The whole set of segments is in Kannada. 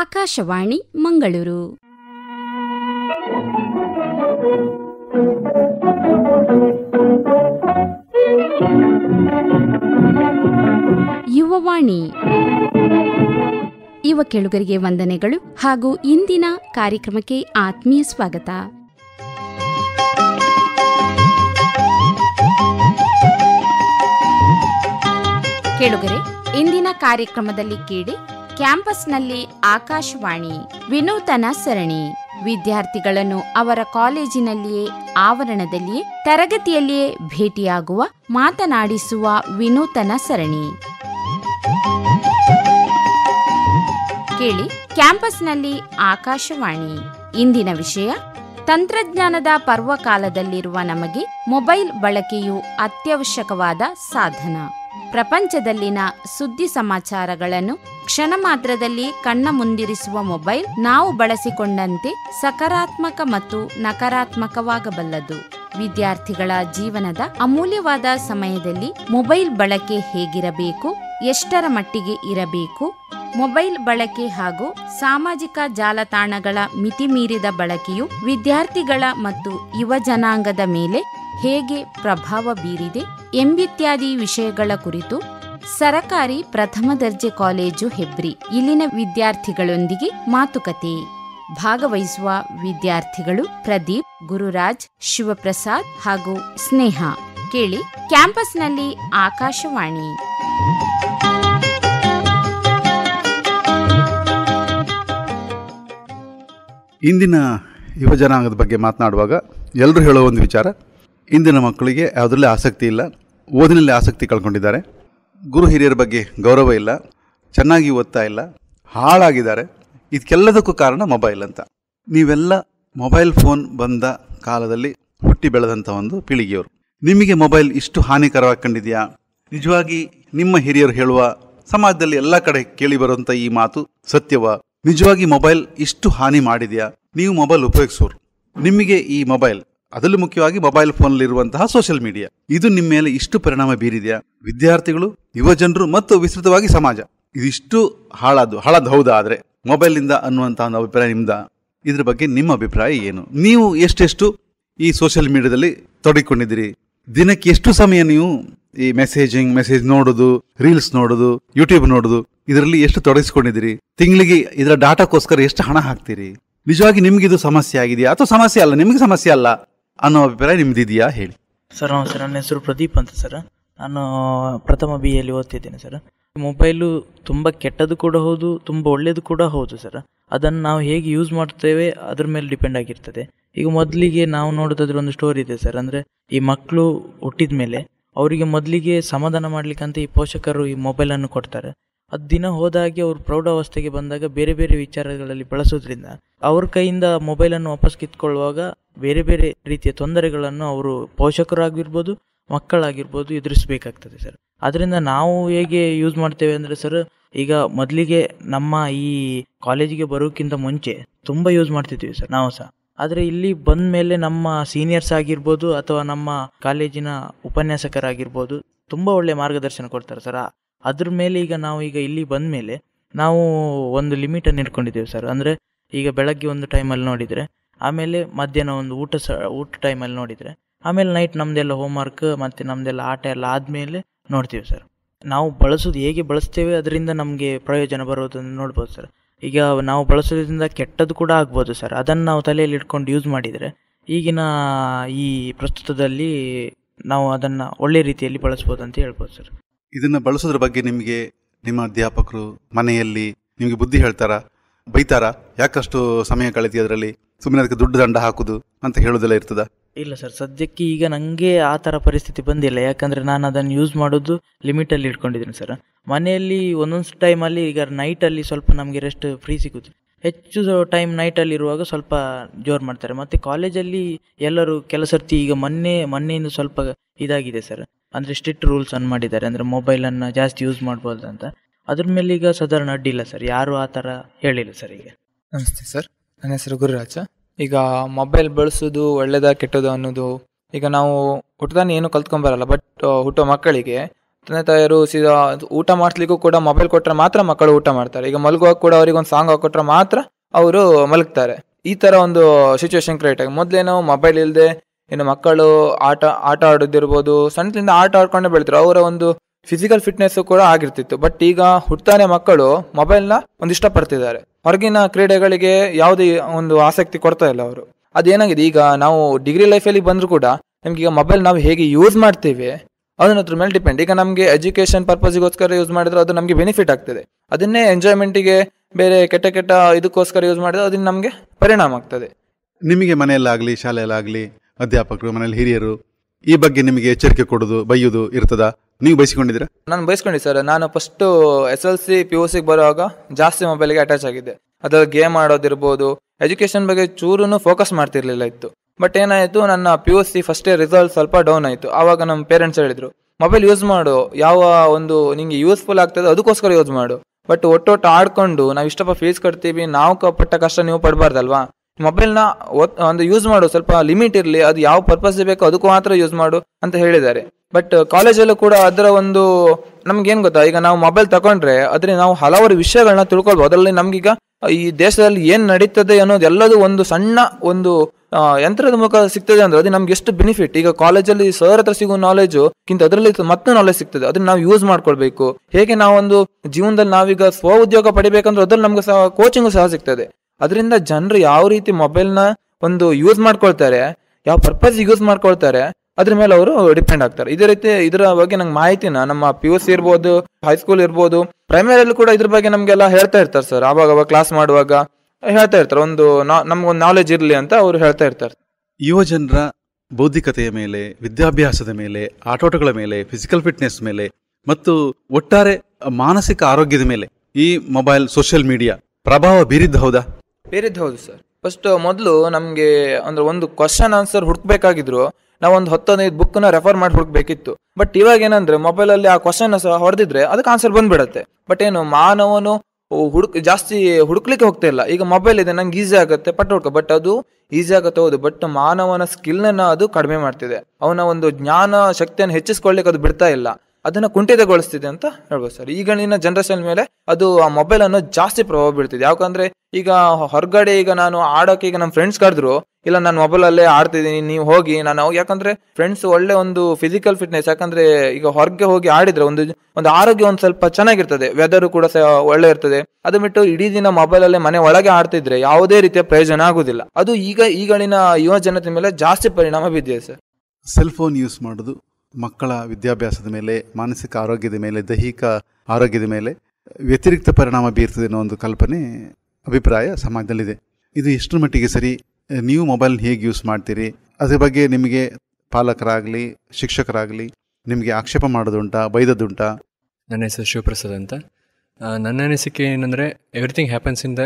ಆಕಾಶವಾಣಿ ಮಂಗಳೂರು ಯುವವಾಣಿ ಯುವ ಕೆಳುಗರಿಗೆ ವಂದನೆಗಳು ಹಾಗೂ ಇಂದಿನ ಕಾರ್ಯಕ್ರಮಕ್ಕೆ ಆತ್ಮೀಯ ಸ್ವಾಗತ ಕೇಳುಗರೆ ಇಂದಿನ ಕಾರ್ಯಕ್ರಮದಲ್ಲಿ ಕೇಳಿ ಕ್ಯಾಂಪಸ್ನಲ್ಲಿ ಆಕಾಶವಾಣಿ ವಿನೂತನ ಸರಣಿ ವಿದ್ಯಾರ್ಥಿಗಳನ್ನು ಅವರ ಕಾಲೇಜಿನಲ್ಲಿಯೇ ಆವರಣದಲ್ಲಿ ತರಗತಿಯಲ್ಲಿಯೇ ಭೇಟಿಯಾಗುವ ಮಾತನಾಡಿಸುವ ವಿನೂತನ ಸರಣಿ ಕೇಳಿ ಕ್ಯಾಂಪಸ್ನಲ್ಲಿ ಆಕಾಶವಾಣಿ ಇಂದಿನ ವಿಷಯ ತಂತ್ರಜ್ಞಾನದ ಪರ್ವಕಾಲದಲ್ಲಿರುವ ನಮಗೆ ಮೊಬೈಲ್ ಬಳಕೆಯು ಅತ್ಯವಶ್ಯಕವಾದ ಸಾಧನ ಪ್ರಪಂಚದಲ್ಲಿನ ಸುದ್ದಿ ಸಮಾಚಾರಗಳನ್ನು ಕ್ಷಣ ಮಾತ್ರದಲ್ಲಿ ಕಣ್ಣ ಮುಂದಿರಿಸುವ ಮೊಬೈಲ್ ನಾವು ಬಳಸಿಕೊಂಡಂತೆ ಸಕಾರಾತ್ಮಕ ಮತ್ತು ನಕಾರಾತ್ಮಕವಾಗಬಲ್ಲದು ವಿದ್ಯಾರ್ಥಿಗಳ ಜೀವನದ ಅಮೂಲ್ಯವಾದ ಸಮಯದಲ್ಲಿ ಮೊಬೈಲ್ ಬಳಕೆ ಹೇಗಿರಬೇಕು ಎಷ್ಟರ ಮಟ್ಟಿಗೆ ಇರಬೇಕು ಮೊಬೈಲ್ ಬಳಕೆ ಹಾಗೂ ಸಾಮಾಜಿಕ ಜಾಲತಾಣಗಳ ಮಿತಿಮೀರಿದ ಬಳಕೆಯು ವಿದ್ಯಾರ್ಥಿಗಳ ಮತ್ತು ಯುವ ಜನಾಂಗದ ಮೇಲೆ ಹೇಗೆ ಪ್ರಭಾವ ಬೀರಿದೆ ಎಂಬಿತ್ಯಾದಿ ವಿಷಯಗಳ ಕುರಿತು ಸರಕಾರಿ ಪ್ರಥಮ ದರ್ಜೆ ಕಾಲೇಜು ಹೆಬ್ರಿ ಇಲ್ಲಿನ ವಿದ್ಯಾರ್ಥಿಗಳೊಂದಿಗೆ ಮಾತುಕತೆ ಭಾಗವಹಿಸುವ ವಿದ್ಯಾರ್ಥಿಗಳು ಪ್ರದೀಪ್ ಗುರುರಾಜ್ ಶಿವಪ್ರಸಾದ್ ಹಾಗೂ ಸ್ನೇಹ ಕೇಳಿ ಕ್ಯಾಂಪಸ್ನಲ್ಲಿ ಆಕಾಶವಾಣಿ ಇಂದಿನ ಯುವಜನಾಂಗದ ಬಗ್ಗೆ ಮಾತನಾಡುವಾಗ ಎಲ್ಲರೂ ಹೇಳೋ ಒಂದು ವಿಚಾರ ಇಂದಿನ ಮಕ್ಕಳಿಗೆ ಯಾವುದರಲ್ಲಿ ಆಸಕ್ತಿ ಇಲ್ಲ ಓದಿನಲ್ಲಿ ಆಸಕ್ತಿ ಕಳ್ಕೊಂಡಿದ್ದಾರೆ ಗುರು ಹಿರಿಯರ ಬಗ್ಗೆ ಗೌರವ ಇಲ್ಲ ಚೆನ್ನಾಗಿ ಓದ್ತಾ ಇಲ್ಲ ಹಾಳಾಗಿದ್ದಾರೆ ಇದಕ್ಕೆಲ್ಲದಕ್ಕೂ ಕಾರಣ ಮೊಬೈಲ್ ಅಂತ ನೀವೆಲ್ಲ ಮೊಬೈಲ್ ಫೋನ್ ಬಂದ ಕಾಲದಲ್ಲಿ ಹುಟ್ಟಿ ಬೆಳೆದಂಥ ಒಂದು ಪೀಳಿಗೆಯವರು ನಿಮಗೆ ಮೊಬೈಲ್ ಇಷ್ಟು ಹಾನಿಕರವಾಗಿ ಕಂಡಿದೆಯಾ ನಿಜವಾಗಿ ನಿಮ್ಮ ಹಿರಿಯರು ಹೇಳುವ ಸಮಾಜದಲ್ಲಿ ಎಲ್ಲ ಕಡೆ ಕೇಳಿ ಬರುವಂಥ ಈ ಮಾತು ಸತ್ಯವ ನಿಜವಾಗಿ ಮೊಬೈಲ್ ಇಷ್ಟು ಹಾನಿ ಮಾಡಿದೆಯಾ ನೀವು ಮೊಬೈಲ್ ಉಪಯೋಗಿಸೋರು ನಿಮಗೆ ಈ ಮೊಬೈಲ್ ಅದರಲ್ಲೂ ಮುಖ್ಯವಾಗಿ ಮೊಬೈಲ್ ಇರುವಂತಹ ಸೋಷಿಯಲ್ ಮೀಡಿಯಾ ಇದು ನಿಮ್ಮ ಮೇಲೆ ಇಷ್ಟು ಪರಿಣಾಮ ಬೀರಿದೆಯಾ ವಿದ್ಯಾರ್ಥಿಗಳು ಯುವಜನರು ಮತ್ತು ವಿಸ್ತೃತವಾಗಿ ಸಮಾಜ ಇದಿಷ್ಟು ಹಾಳಾದ್ದು ಹಾಳದ್ದು ಹೌದಾ ಆದರೆ ಮೊಬೈಲಿಂದ ಅನ್ನುವಂತಹ ಒಂದು ಅಭಿಪ್ರಾಯ ನಿಮ್ದ ಇದ್ರ ಬಗ್ಗೆ ನಿಮ್ಮ ಅಭಿಪ್ರಾಯ ಏನು ನೀವು ಎಷ್ಟೆಷ್ಟು ಈ ಸೋಷಿಯಲ್ ಮೀಡಿಯಾದಲ್ಲಿ ತೊಡಗಿಕೊಂಡಿದ್ದೀರಿ ದಿನಕ್ಕೆ ಎಷ್ಟು ಸಮಯ ನೀವು ಈ ಮೆಸೇಜಿಂಗ್ ಮೆಸೇಜ್ ನೋಡೋದು ರೀಲ್ಸ್ ನೋಡೋದು ಯೂಟ್ಯೂಬ್ ನೋಡೋದು ಇದರಲ್ಲಿ ಎಷ್ಟು ತೊಡಗಿಸಿಕೊಂಡಿದ್ದೀರಿ ತಿಂಗಳಿಗೆ ಇದರ ಡಾಟಾಕ್ಕೋಸ್ಕರ ಎಷ್ಟು ಹಣ ಹಾಕ್ತೀರಿ ನಿಜವಾಗಿ ನಿಮ್ಗೆ ಇದು ಸಮಸ್ಯೆ ಆಗಿದೆಯಾ ಅಥವಾ ಸಮಸ್ಯೆ ಅಲ್ಲ ನಿಮಗೆ ಸಮಸ್ಯೆ ಅಲ್ಲ ಅನ್ನೋ ಅಭಿಪ್ರಾಯ ನಿಮ್ದಿದೆಯಾ ಹೇಳಿ ಸರ್ ಹ್ಞೂ ಸರ್ ನನ್ನ ಹೆಸರು ಪ್ರದೀಪ್ ಅಂತ ಸರ್ ನಾನು ಪ್ರಥಮ ಬಿ ಎಲ್ಲಿ ಓದ್ತಿದ್ದೇನೆ ಸರ್ ಮೊಬೈಲು ತುಂಬ ಕೆಟ್ಟದ್ದು ಕೂಡ ಹೌದು ತುಂಬ ಒಳ್ಳೆಯದು ಕೂಡ ಹೌದು ಸರ್ ಅದನ್ನು ನಾವು ಹೇಗೆ ಯೂಸ್ ಮಾಡ್ತೇವೆ ಅದ್ರ ಮೇಲೆ ಡಿಪೆಂಡ್ ಆಗಿರ್ತದೆ ಈಗ ಮೊದಲಿಗೆ ನಾವು ನೋಡೋದಾದ್ರೆ ಒಂದು ಸ್ಟೋರಿ ಇದೆ ಸರ್ ಅಂದರೆ ಈ ಮಕ್ಕಳು ಹುಟ್ಟಿದ ಮೇಲೆ ಅವರಿಗೆ ಮೊದಲಿಗೆ ಸಮಾಧಾನ ಮಾಡಲಿಕ್ಕಂತ ಈ ಪೋಷಕರು ಈ ಮೊಬೈಲನ್ನು ಕೊಡ್ತಾರೆ ಅದು ದಿನ ಹೋದಾಗೆ ಅವರು ಪ್ರೌಢಾವಸ್ಥೆಗೆ ಬಂದಾಗ ಬೇರೆ ಬೇರೆ ವಿಚಾರಗಳಲ್ಲಿ ಬಳಸೋದ್ರಿಂದ ಅವ್ರ ಕೈಯಿಂದ ಮೊಬೈಲನ್ನು ವಾಪಸ್ ಕಿತ್ಕೊಳ್ಳುವಾಗ ಬೇರೆ ಬೇರೆ ರೀತಿಯ ತೊಂದರೆಗಳನ್ನು ಅವರು ಪೋಷಕರಾಗಿರ್ಬೋದು ಮಕ್ಕಳಾಗಿರ್ಬೋದು ಎದುರಿಸಬೇಕಾಗ್ತದೆ ಸರ್ ಅದರಿಂದ ನಾವು ಹೇಗೆ ಯೂಸ್ ಮಾಡ್ತೇವೆ ಅಂದರೆ ಸರ್ ಈಗ ಮೊದಲಿಗೆ ನಮ್ಮ ಈ ಕಾಲೇಜಿಗೆ ಬರೋಕ್ಕಿಂತ ಮುಂಚೆ ತುಂಬ ಯೂಸ್ ಮಾಡ್ತಿದ್ದೀವಿ ಸರ್ ನಾವು ಸಹ ಆದರೆ ಇಲ್ಲಿ ಬಂದ ಮೇಲೆ ನಮ್ಮ ಸೀನಿಯರ್ಸ್ ಆಗಿರ್ಬೋದು ಅಥವಾ ನಮ್ಮ ಕಾಲೇಜಿನ ಉಪನ್ಯಾಸಕರಾಗಿರ್ಬೋದು ತುಂಬ ಒಳ್ಳೆಯ ಮಾರ್ಗದರ್ಶನ ಕೊಡ್ತಾರೆ ಸರ್ ಅದ್ರ ಮೇಲೆ ಈಗ ನಾವು ಈಗ ಇಲ್ಲಿ ಬಂದ ಮೇಲೆ ನಾವು ಒಂದು ಲಿಮಿಟನ್ನು ಇಟ್ಕೊಂಡಿದ್ದೇವೆ ಸರ್ ಅಂದರೆ ಈಗ ಬೆಳಗ್ಗೆ ಒಂದು ಟೈಮಲ್ಲಿ ನೋಡಿದರೆ ಆಮೇಲೆ ಮಧ್ಯಾಹ್ನ ಒಂದು ಊಟ ಸ ಊಟ ಟೈಮಲ್ಲಿ ನೋಡಿದರೆ ಆಮೇಲೆ ನೈಟ್ ನಮ್ಮದೆಲ್ಲ ಹೋಮ್ವರ್ಕ್ ಮತ್ತು ನಮ್ದೆಲ್ಲ ಆಟ ಎಲ್ಲ ಆದಮೇಲೆ ನೋಡ್ತೀವಿ ಸರ್ ನಾವು ಬಳಸೋದು ಹೇಗೆ ಬಳಸ್ತೇವೆ ಅದರಿಂದ ನಮಗೆ ಪ್ರಯೋಜನ ಬರೋದನ್ನು ನೋಡ್ಬೋದು ಸರ್ ಈಗ ನಾವು ಬಳಸೋದ್ರಿಂದ ಕೆಟ್ಟದ್ದು ಕೂಡ ಆಗ್ಬೋದು ಸರ್ ಅದನ್ನು ನಾವು ತಲೆಯಲ್ಲಿ ಇಟ್ಕೊಂಡು ಯೂಸ್ ಮಾಡಿದರೆ ಈಗಿನ ಈ ಪ್ರಸ್ತುತದಲ್ಲಿ ನಾವು ಅದನ್ನು ಒಳ್ಳೆ ರೀತಿಯಲ್ಲಿ ಬಳಸ್ಬೋದು ಅಂತ ಹೇಳ್ಬೋದು ಸರ್ ಇದನ್ನು ಬಳಸೋದ್ರ ಬಗ್ಗೆ ನಿಮಗೆ ನಿಮ್ಮ ಅಧ್ಯಾಪಕರು ಮನೆಯಲ್ಲಿ ನಿಮಗೆ ಬುದ್ಧಿ ಹೇಳ್ತಾರಾ ಬೈತಾರಾ ಯಾಕಷ್ಟು ಸಮಯ ಕಳಿತಿ ಅದರಲ್ಲಿ ಸುಮ್ಮನೆ ಅದಕ್ಕೆ ದುಡ್ಡು ದಂಡ ಹಾಕುದು ಅಂತ ಹೇಳೋದೆಲ್ಲ ಇರ್ತದ ಇಲ್ಲ ಸರ್ ಸದ್ಯಕ್ಕೆ ಈಗ ನನಗೆ ಆ ಥರ ಪರಿಸ್ಥಿತಿ ಬಂದಿಲ್ಲ ಯಾಕಂದ್ರೆ ನಾನು ಅದನ್ನು ಯೂಸ್ ಮಾಡೋದು ಲಿಮಿಟಲ್ಲಿ ಇಟ್ಕೊಂಡಿದ್ದೀನಿ ಸರ್ ಮನೆಯಲ್ಲಿ ಒಂದೊಂದು ಟೈಮಲ್ಲಿ ಈಗ ನೈಟಲ್ಲಿ ಸ್ವಲ್ಪ ನಮಗೆ ರೆಸ್ಟ್ ಫ್ರೀ ಸಿಗುತ್ತೆ ಹೆಚ್ಚು ಟೈಮ್ ನೈಟಲ್ಲಿ ಇರುವಾಗ ಸ್ವಲ್ಪ ಜೋರು ಮಾಡ್ತಾರೆ ಮತ್ತೆ ಕಾಲೇಜಲ್ಲಿ ಎಲ್ಲರೂ ಕೆಲಸರ್ತಿ ಈಗ ಮೊನ್ನೆ ಮೊನ್ನೆಯಿಂದ ಸ್ವಲ್ಪ ಇದಾಗಿದೆ ಸರ್ ಅಂದರೆ ಸ್ಟ್ರಿಕ್ಟ್ ರೂಲ್ಸ್ ಅನ್ನು ಮಾಡಿದ್ದಾರೆ ಅಂದರೆ ಮೊಬೈಲನ್ನು ಜಾಸ್ತಿ ಯೂಸ್ ಮಾಡ್ಬೋದು ಅಂತ ಅದ್ರ ಮೇಲೆ ಈಗ ಸಾಧಾರಣ ಅಡ್ಡಿಲ್ಲ ಸರ್ ಯಾರು ಆ ಥರ ಹೇಳಿಲ್ಲ ಸರ್ ಈಗ ನಮಸ್ತೆ ಸರ್ ನನ್ನ ಹೆಸರು ಗುರುರಾಜ ಈಗ ಮೊಬೈಲ್ ಬಳಸೋದು ಒಳ್ಳೇದ ಕೆಟ್ಟದ ಅನ್ನೋದು ಈಗ ನಾವು ಹುಟ್ಟದಾನೆ ಏನು ಕಲ್ತ್ಕೊಂಬರಲ್ಲ ಬಟ್ ಹುಟ್ಟೋ ಮಕ್ಕಳಿಗೆ ತಂದೆ ತಾಯರು ಸೀದಾ ಊಟ ಮಾಡಿಸ್ಲಿಕ್ಕೂ ಕೂಡ ಮೊಬೈಲ್ ಕೊಟ್ಟರೆ ಮಾತ್ರ ಮಕ್ಕಳು ಊಟ ಮಾಡ್ತಾರೆ ಈಗ ಮಲಗುವಾಗ ಕೂಡ ಅವ್ರಿಗೆ ಒಂದು ಸಾಂಗ್ ಹಾಕೊಟ್ರೆ ಮಾತ್ರ ಅವರು ಮಲಗ್ತಾರೆ ಈ ಥರ ಒಂದು ಸಿಚುವೇಶನ್ ಕ್ರಿಯೇಟ್ ಆಗಿ ಮೊದಲೇ ಮೊಬೈಲ್ ಇಲ್ಲದೆ ಇನ್ನು ಮಕ್ಕಳು ಆಟ ಆಟ ಆಡೋದಿರ್ಬೋದು ಸಣ್ಣದಿಂದ ಆಟ ಆಡ್ಕೊಂಡೇ ಬೆಳಿತಾರೆ ಅವರ ಒಂದು ಫಿಸಿಕಲ್ ಫಿಟ್ನೆಸ್ ಕೂಡ ಆಗಿರ್ತಿತ್ತು ಬಟ್ ಈಗ ಹುಟ್ಟಾನೆ ಮಕ್ಕಳು ಮೊಬೈಲ್ನ ಒಂದು ಇಷ್ಟಪಡ್ತಿದ್ದಾರೆ ಹೊರಗಿನ ಕ್ರೀಡೆಗಳಿಗೆ ಯಾವುದೇ ಒಂದು ಆಸಕ್ತಿ ಕೊಡ್ತಾ ಇಲ್ಲ ಅವರು ಅದೇನಾಗಿದೆ ಈಗ ನಾವು ಡಿಗ್ರಿ ಲೈಫಲ್ಲಿ ಬಂದರೂ ಕೂಡ ನಮ್ಗೆ ಈಗ ಮೊಬೈಲ್ ನಾವು ಹೇಗೆ ಯೂಸ್ ಮಾಡ್ತೀವಿ ಅದ್ರ ಮೇಲೆ ಡಿಪೆಂಡ್ ಈಗ ನಮಗೆ ಎಜುಕೇಷನ್ ಪರ್ಪಸ್ಗೋಸ್ಕರ ಯೂಸ್ ಮಾಡಿದ್ರೆ ಅದು ನಮಗೆ ಬೆನಿಫಿಟ್ ಆಗ್ತದೆ ಅದನ್ನೇ ಎಂಜಾಯ್ಮೆಂಟಿಗೆ ಬೇರೆ ಕೆಟ್ಟ ಕೆಟ್ಟ ಇದಕ್ಕೋಸ್ಕರ ಯೂಸ್ ಮಾಡಿದ್ರೆ ಅದನ್ನ ನಮಗೆ ಪರಿಣಾಮ ಆಗ್ತದೆ ನಿಮಗೆ ಮನೆಯಲ್ಲಾಗಲಿ ಶಾಲೆಯಲ್ಲಾಗಲಿ ಅಧ್ಯಾಪಕರು ಮನೇಲಿ ಹಿರಿಯರು ಈ ಬಗ್ಗೆ ನಿಮಗೆ ಎಚ್ಚರಿಕೆ ಕೊಡೋದು ಬೈಯೋದು ಇರ್ತದ ನೀವು ಬಯಸಿಕೊಂಡಿದ್ದೀರಾ ನಾನು ಬಯಸ್ಕೊಂಡಿದ್ದೆ ಸರ್ ನಾನು first S L C P U ಸಿಗೆ ಬರುವಾಗ ಜಾಸ್ತಿ ಮೊಬೈಲ್ಗೆ ಅಟ್ಯಾಚ್ ಆಗಿದ್ದೆ ಅದ್ರಲ್ಲಿ ಗೇಮ್ ಆಡೋದಿರ್ಬೋದು ಎಜುಕೇಶನ್ ಬಗ್ಗೆ ಚೂರೂ ಫೋಕಸ್ ಮಾಡ್ತಿರ್ಲಿಲ್ಲ ಇತ್ತು ಬಟ್ ಏನಾಯಿತು ನನ್ನ P U C first year result ಸ್ವಲ್ಪ ಡೌನ್ ಆಯಿತು ಆವಾಗ ನಮ್ಮ ಪೇರೆಂಟ್ಸ್ ಹೇಳಿದ್ರು ಮೊಬೈಲ್ ಯೂಸ್ ಮಾಡು ಯಾವ ಒಂದು ನಿಮಗೆ ಯೂಸ್ಫುಲ್ ಆಗ್ತದೆ ಅದಕ್ಕೋಸ್ಕರ ಯೂಸ್ ಮಾಡು ಬಟ್ ಒಟ್ಟೊಟ್ಟು ಆಡ್ಕೊಂಡು ನಾವು ಇಷ್ಟಪ್ಪ ಫೀಸ್ ಕಟ್ತೀವಿ ನಾವು ಪಟ್ಟ ಕಷ್ಟ ನೀವು ಪಡಬಾರ್ದಲ್ವಾ ಮೊಬೈಲ್ನ ಒಂದು ಯೂಸ್ ಮಾಡು ಸ್ವಲ್ಪ ಲಿಮಿಟ್ ಇರಲಿ ಅದು ಯಾವ ಪರ್ಪಸ್ ಬೇಕೋ ಅದಕ್ಕೂ ಮಾತ್ರ ಯೂಸ್ ಮಾಡು ಅಂತ ಹೇಳಿದ್ದಾರೆ ಬಟ್ ಕಾಲೇಜಲ್ಲೂ ಕೂಡ ಅದರ ಒಂದು ನಮ್ಗೇನು ಗೊತ್ತಾ ಈಗ ನಾವು ಮೊಬೈಲ್ ತಗೊಂಡ್ರೆ ಅದರಲ್ಲಿ ನಾವು ಹಲವಾರು ವಿಷಯಗಳನ್ನ ತಿಳ್ಕೊಳ್ಬೋದು ಅದರಲ್ಲಿ ನಮಗೀಗ ಈ ದೇಶದಲ್ಲಿ ಏನು ನಡೀತದೆ ಅನ್ನೋದು ಎಲ್ಲದೂ ಒಂದು ಸಣ್ಣ ಒಂದು ಯಂತ್ರದ ಮೂಲಕ ಸಿಗ್ತದೆ ಅಂದ್ರೆ ಅದು ನಮ್ಗೆ ಎಷ್ಟು ಬೆನಿಫಿಟ್ ಈಗ ಕಾಲೇಜಲ್ಲಿ ಸರ್ ಹತ್ರ ಸಿಗುವ ನಾಲೆಜು ಕಿಂತ ಅದರಲ್ಲಿ ಮತ್ತೆ ನಾಲೆಜ್ ಸಿಗ್ತದೆ ಅದನ್ನ ನಾವು ಯೂಸ್ ಮಾಡ್ಕೊಳ್ಬೇಕು ಹೇಗೆ ನಾವೊಂದು ಜೀವನದಲ್ಲಿ ನಾವೀಗ ಸ್ವ ಉದ್ಯೋಗ ಪಡಿಬೇಕಂದ್ರೆ ಅದ್ರಲ್ಲಿ ನಮ್ಗೆ ಸಹ ಕೋಚಿಂಗು ಸಹ ಸಿಗ್ತದೆ ಅದರಿಂದ ಜನರು ಯಾವ ರೀತಿ ಮೊಬೈಲ್ನ ಒಂದು ಯೂಸ್ ಮಾಡ್ಕೊಳ್ತಾರೆ ಯಾವ ಪರ್ಪಸ್ ಯೂಸ್ ಮಾಡ್ಕೊಳ್ತಾರೆ ಅದ್ರ ಮೇಲೆ ಅವರು ಡಿಪೆಂಡ್ ಆಗ್ತಾರೆ ಇದೇ ರೀತಿ ಇದರ ಬಗ್ಗೆ ನಂಗೆ ಮಾಹಿತಿನ ನಮ್ಮ ಪಿ ಯು ಸಿ ಇರ್ಬೋದು ಹೈಸ್ಕೂಲ್ ಇರ್ಬೋದು ಪ್ರೈಮರಿಯಲ್ಲಿ ಕೂಡ ಇದ್ರ ಬಗ್ಗೆ ನಮಗೆಲ್ಲ ಹೇಳ್ತಾ ಇರ್ತಾರೆ ಸರ್ ಆವಾಗ ಅವಾಗ ಕ್ಲಾಸ್ ಮಾಡುವಾಗ ಹೇಳ್ತಾ ಇರ್ತಾರೆ ಒಂದು ನಮ್ಗೊಂದು ನಾಲೆಜ್ ಇರಲಿ ಅಂತ ಅವ್ರು ಹೇಳ್ತಾ ಇರ್ತಾರೆ ಯುವ ಜನರ ಬೌದ್ಧಿಕತೆಯ ಮೇಲೆ ವಿದ್ಯಾಭ್ಯಾಸದ ಮೇಲೆ ಆಟೋಟಗಳ ಮೇಲೆ ಫಿಸಿಕಲ್ ಫಿಟ್ನೆಸ್ ಮೇಲೆ ಮತ್ತು ಒಟ್ಟಾರೆ ಮಾನಸಿಕ ಆರೋಗ್ಯದ ಮೇಲೆ ಈ ಮೊಬೈಲ್ ಸೋಷಿಯಲ್ ಮೀಡಿಯಾ ಪ್ರಭಾವ ಬೀರಿದ್ದು ಹೌದಾ ಬೇರೆದ್ದು ಹೌದು ಸರ್ ಫಸ್ಟ್ ಮೊದಲು ನಮಗೆ ಅಂದರೆ ಒಂದು ಕ್ವಶನ್ ಆನ್ಸರ್ ಹುಡುಕ್ಬೇಕಾಗಿದ್ರು ನಾವೊಂದು ಹತ್ತೊಂದೈದು ಬುಕ್ನ ರೆಫರ್ ಮಾಡಿ ಹುಡುಕ್ಬೇಕಿತ್ತು ಬಟ್ ಇವಾಗ ಏನಂದ್ರೆ ಮೊಬೈಲಲ್ಲಿ ಆ ಕ್ವಶನ್ ಸಹ ಹೊಡೆದಿದ್ರೆ ಅದಕ್ಕೆ ಆನ್ಸರ್ ಬಂದ್ಬಿಡತ್ತೆ ಬಟ್ ಏನು ಮಾನವನು ಹುಡುಕ್ ಜಾಸ್ತಿ ಹುಡುಕ್ಲಿಕ್ಕೆ ಹೋಗ್ತಾ ಇಲ್ಲ ಈಗ ಮೊಬೈಲ್ ಇದೆ ನಂಗೆ ಈಸಿ ಆಗುತ್ತೆ ಪಟ್ ಹುಡ್ಕ ಬಟ್ ಅದು ಈಸಿ ಆಗುತ್ತೆ ಹೌದು ಬಟ್ ಮಾನವನ ಸ್ಕಿಲ್ನ ಅದು ಕಡಿಮೆ ಮಾಡ್ತಿದೆ ಅವನ ಒಂದು ಜ್ಞಾನ ಶಕ್ತಿಯನ್ನು ಹೆಚ್ಚಿಸ್ಕೊಳ್ಳಿಕ್ಕೆ ಅದು ಬಿಡ್ತಾ ಇಲ್ಲ ಅದನ್ನು ಕುಂಠಿತಗೊಳಿಸ್ತಿದೆ ಅಂತ ಹೇಳ್ಬೋದು ಸರ್ ಈಗಿನ ಜನರೇಷನ್ ಮೇಲೆ ಅದು ಆ ಮೊಬೈಲ್ ಅನ್ನು ಜಾಸ್ತಿ ಪ್ರಭಾವ ಬೀಳ್ತಿದೆ ಯಾಕಂದ್ರೆ ಈಗ ಹೊರಗಡೆ ಈಗ ನಾನು ಆಡೋಕೆ ಈಗ ನಮ್ಮ ಫ್ರೆಂಡ್ಸ್ ಕರೆದ್ರು ಇಲ್ಲ ನಾನು ಮೊಬೈಲಲ್ಲೇ ಆಡ್ತಿದ್ದೀನಿ ನೀವು ಹೋಗಿ ನಾನು ಯಾಕಂದ್ರೆ ಫ್ರೆಂಡ್ಸ್ ಒಳ್ಳೆ ಒಂದು ಫಿಸಿಕಲ್ ಫಿಟ್ನೆಸ್ ಯಾಕಂದ್ರೆ ಈಗ ಹೊರಗೆ ಹೋಗಿ ಆಡಿದ್ರೆ ಒಂದು ಒಂದು ಆರೋಗ್ಯ ಒಂದು ಸ್ವಲ್ಪ ಚೆನ್ನಾಗಿರ್ತದೆ ವೆದರು ಕೂಡ ಒಳ್ಳೆ ಇರ್ತದೆ ಅದು ಬಿಟ್ಟು ಇಡೀ ದಿನ ಮೊಬೈಲಲ್ಲೇ ಮನೆ ಒಳಗೆ ಆಡ್ತಿದ್ರೆ ಯಾವುದೇ ರೀತಿಯ ಪ್ರಯೋಜನ ಆಗುದಿಲ್ಲ ಅದು ಈಗ ಈಗಳಿನ ಯುವ ಜನತೆ ಮೇಲೆ ಜಾಸ್ತಿ ಪರಿಣಾಮ ಬಿದ್ದಿದೆ ಸರ್ ಸೆಲ್ ಫೋನ್ ಯೂಸ್ ಮಾಡೋದು ಮಕ್ಕಳ ವಿದ್ಯಾಭ್ಯಾಸದ ಮೇಲೆ ಮಾನಸಿಕ ಆರೋಗ್ಯದ ಮೇಲೆ ದೈಹಿಕ ಆರೋಗ್ಯದ ಮೇಲೆ ವ್ಯತಿರಿಕ್ತ ಪರಿಣಾಮ ಬೀರ್ತದೆ ಅನ್ನೋ ಒಂದು ಕಲ್ಪನೆ ಅಭಿಪ್ರಾಯ ಸಮಾಜದಲ್ಲಿದೆ ಇದು ಎಷ್ಟರ ಮಟ್ಟಿಗೆ ಸರಿ ನೀವು ಮೊಬೈಲ್ ಹೇಗೆ ಯೂಸ್ ಮಾಡ್ತೀರಿ ಅದ್ರ ಬಗ್ಗೆ ನಿಮಗೆ ಪಾಲಕರಾಗಲಿ ಶಿಕ್ಷಕರಾಗಲಿ ನಿಮಗೆ ಆಕ್ಷೇಪ ಮಾಡೋದುಂಟಾ ಬೈದದ್ದುಂಟಾ ನನ್ನ ಹೆಸರು ಶಿವಪ್ರಸಾದ್ ಅಂತ ನನ್ನ ಅನಿಸಿಕೆ ಏನಂದರೆ everything happens in the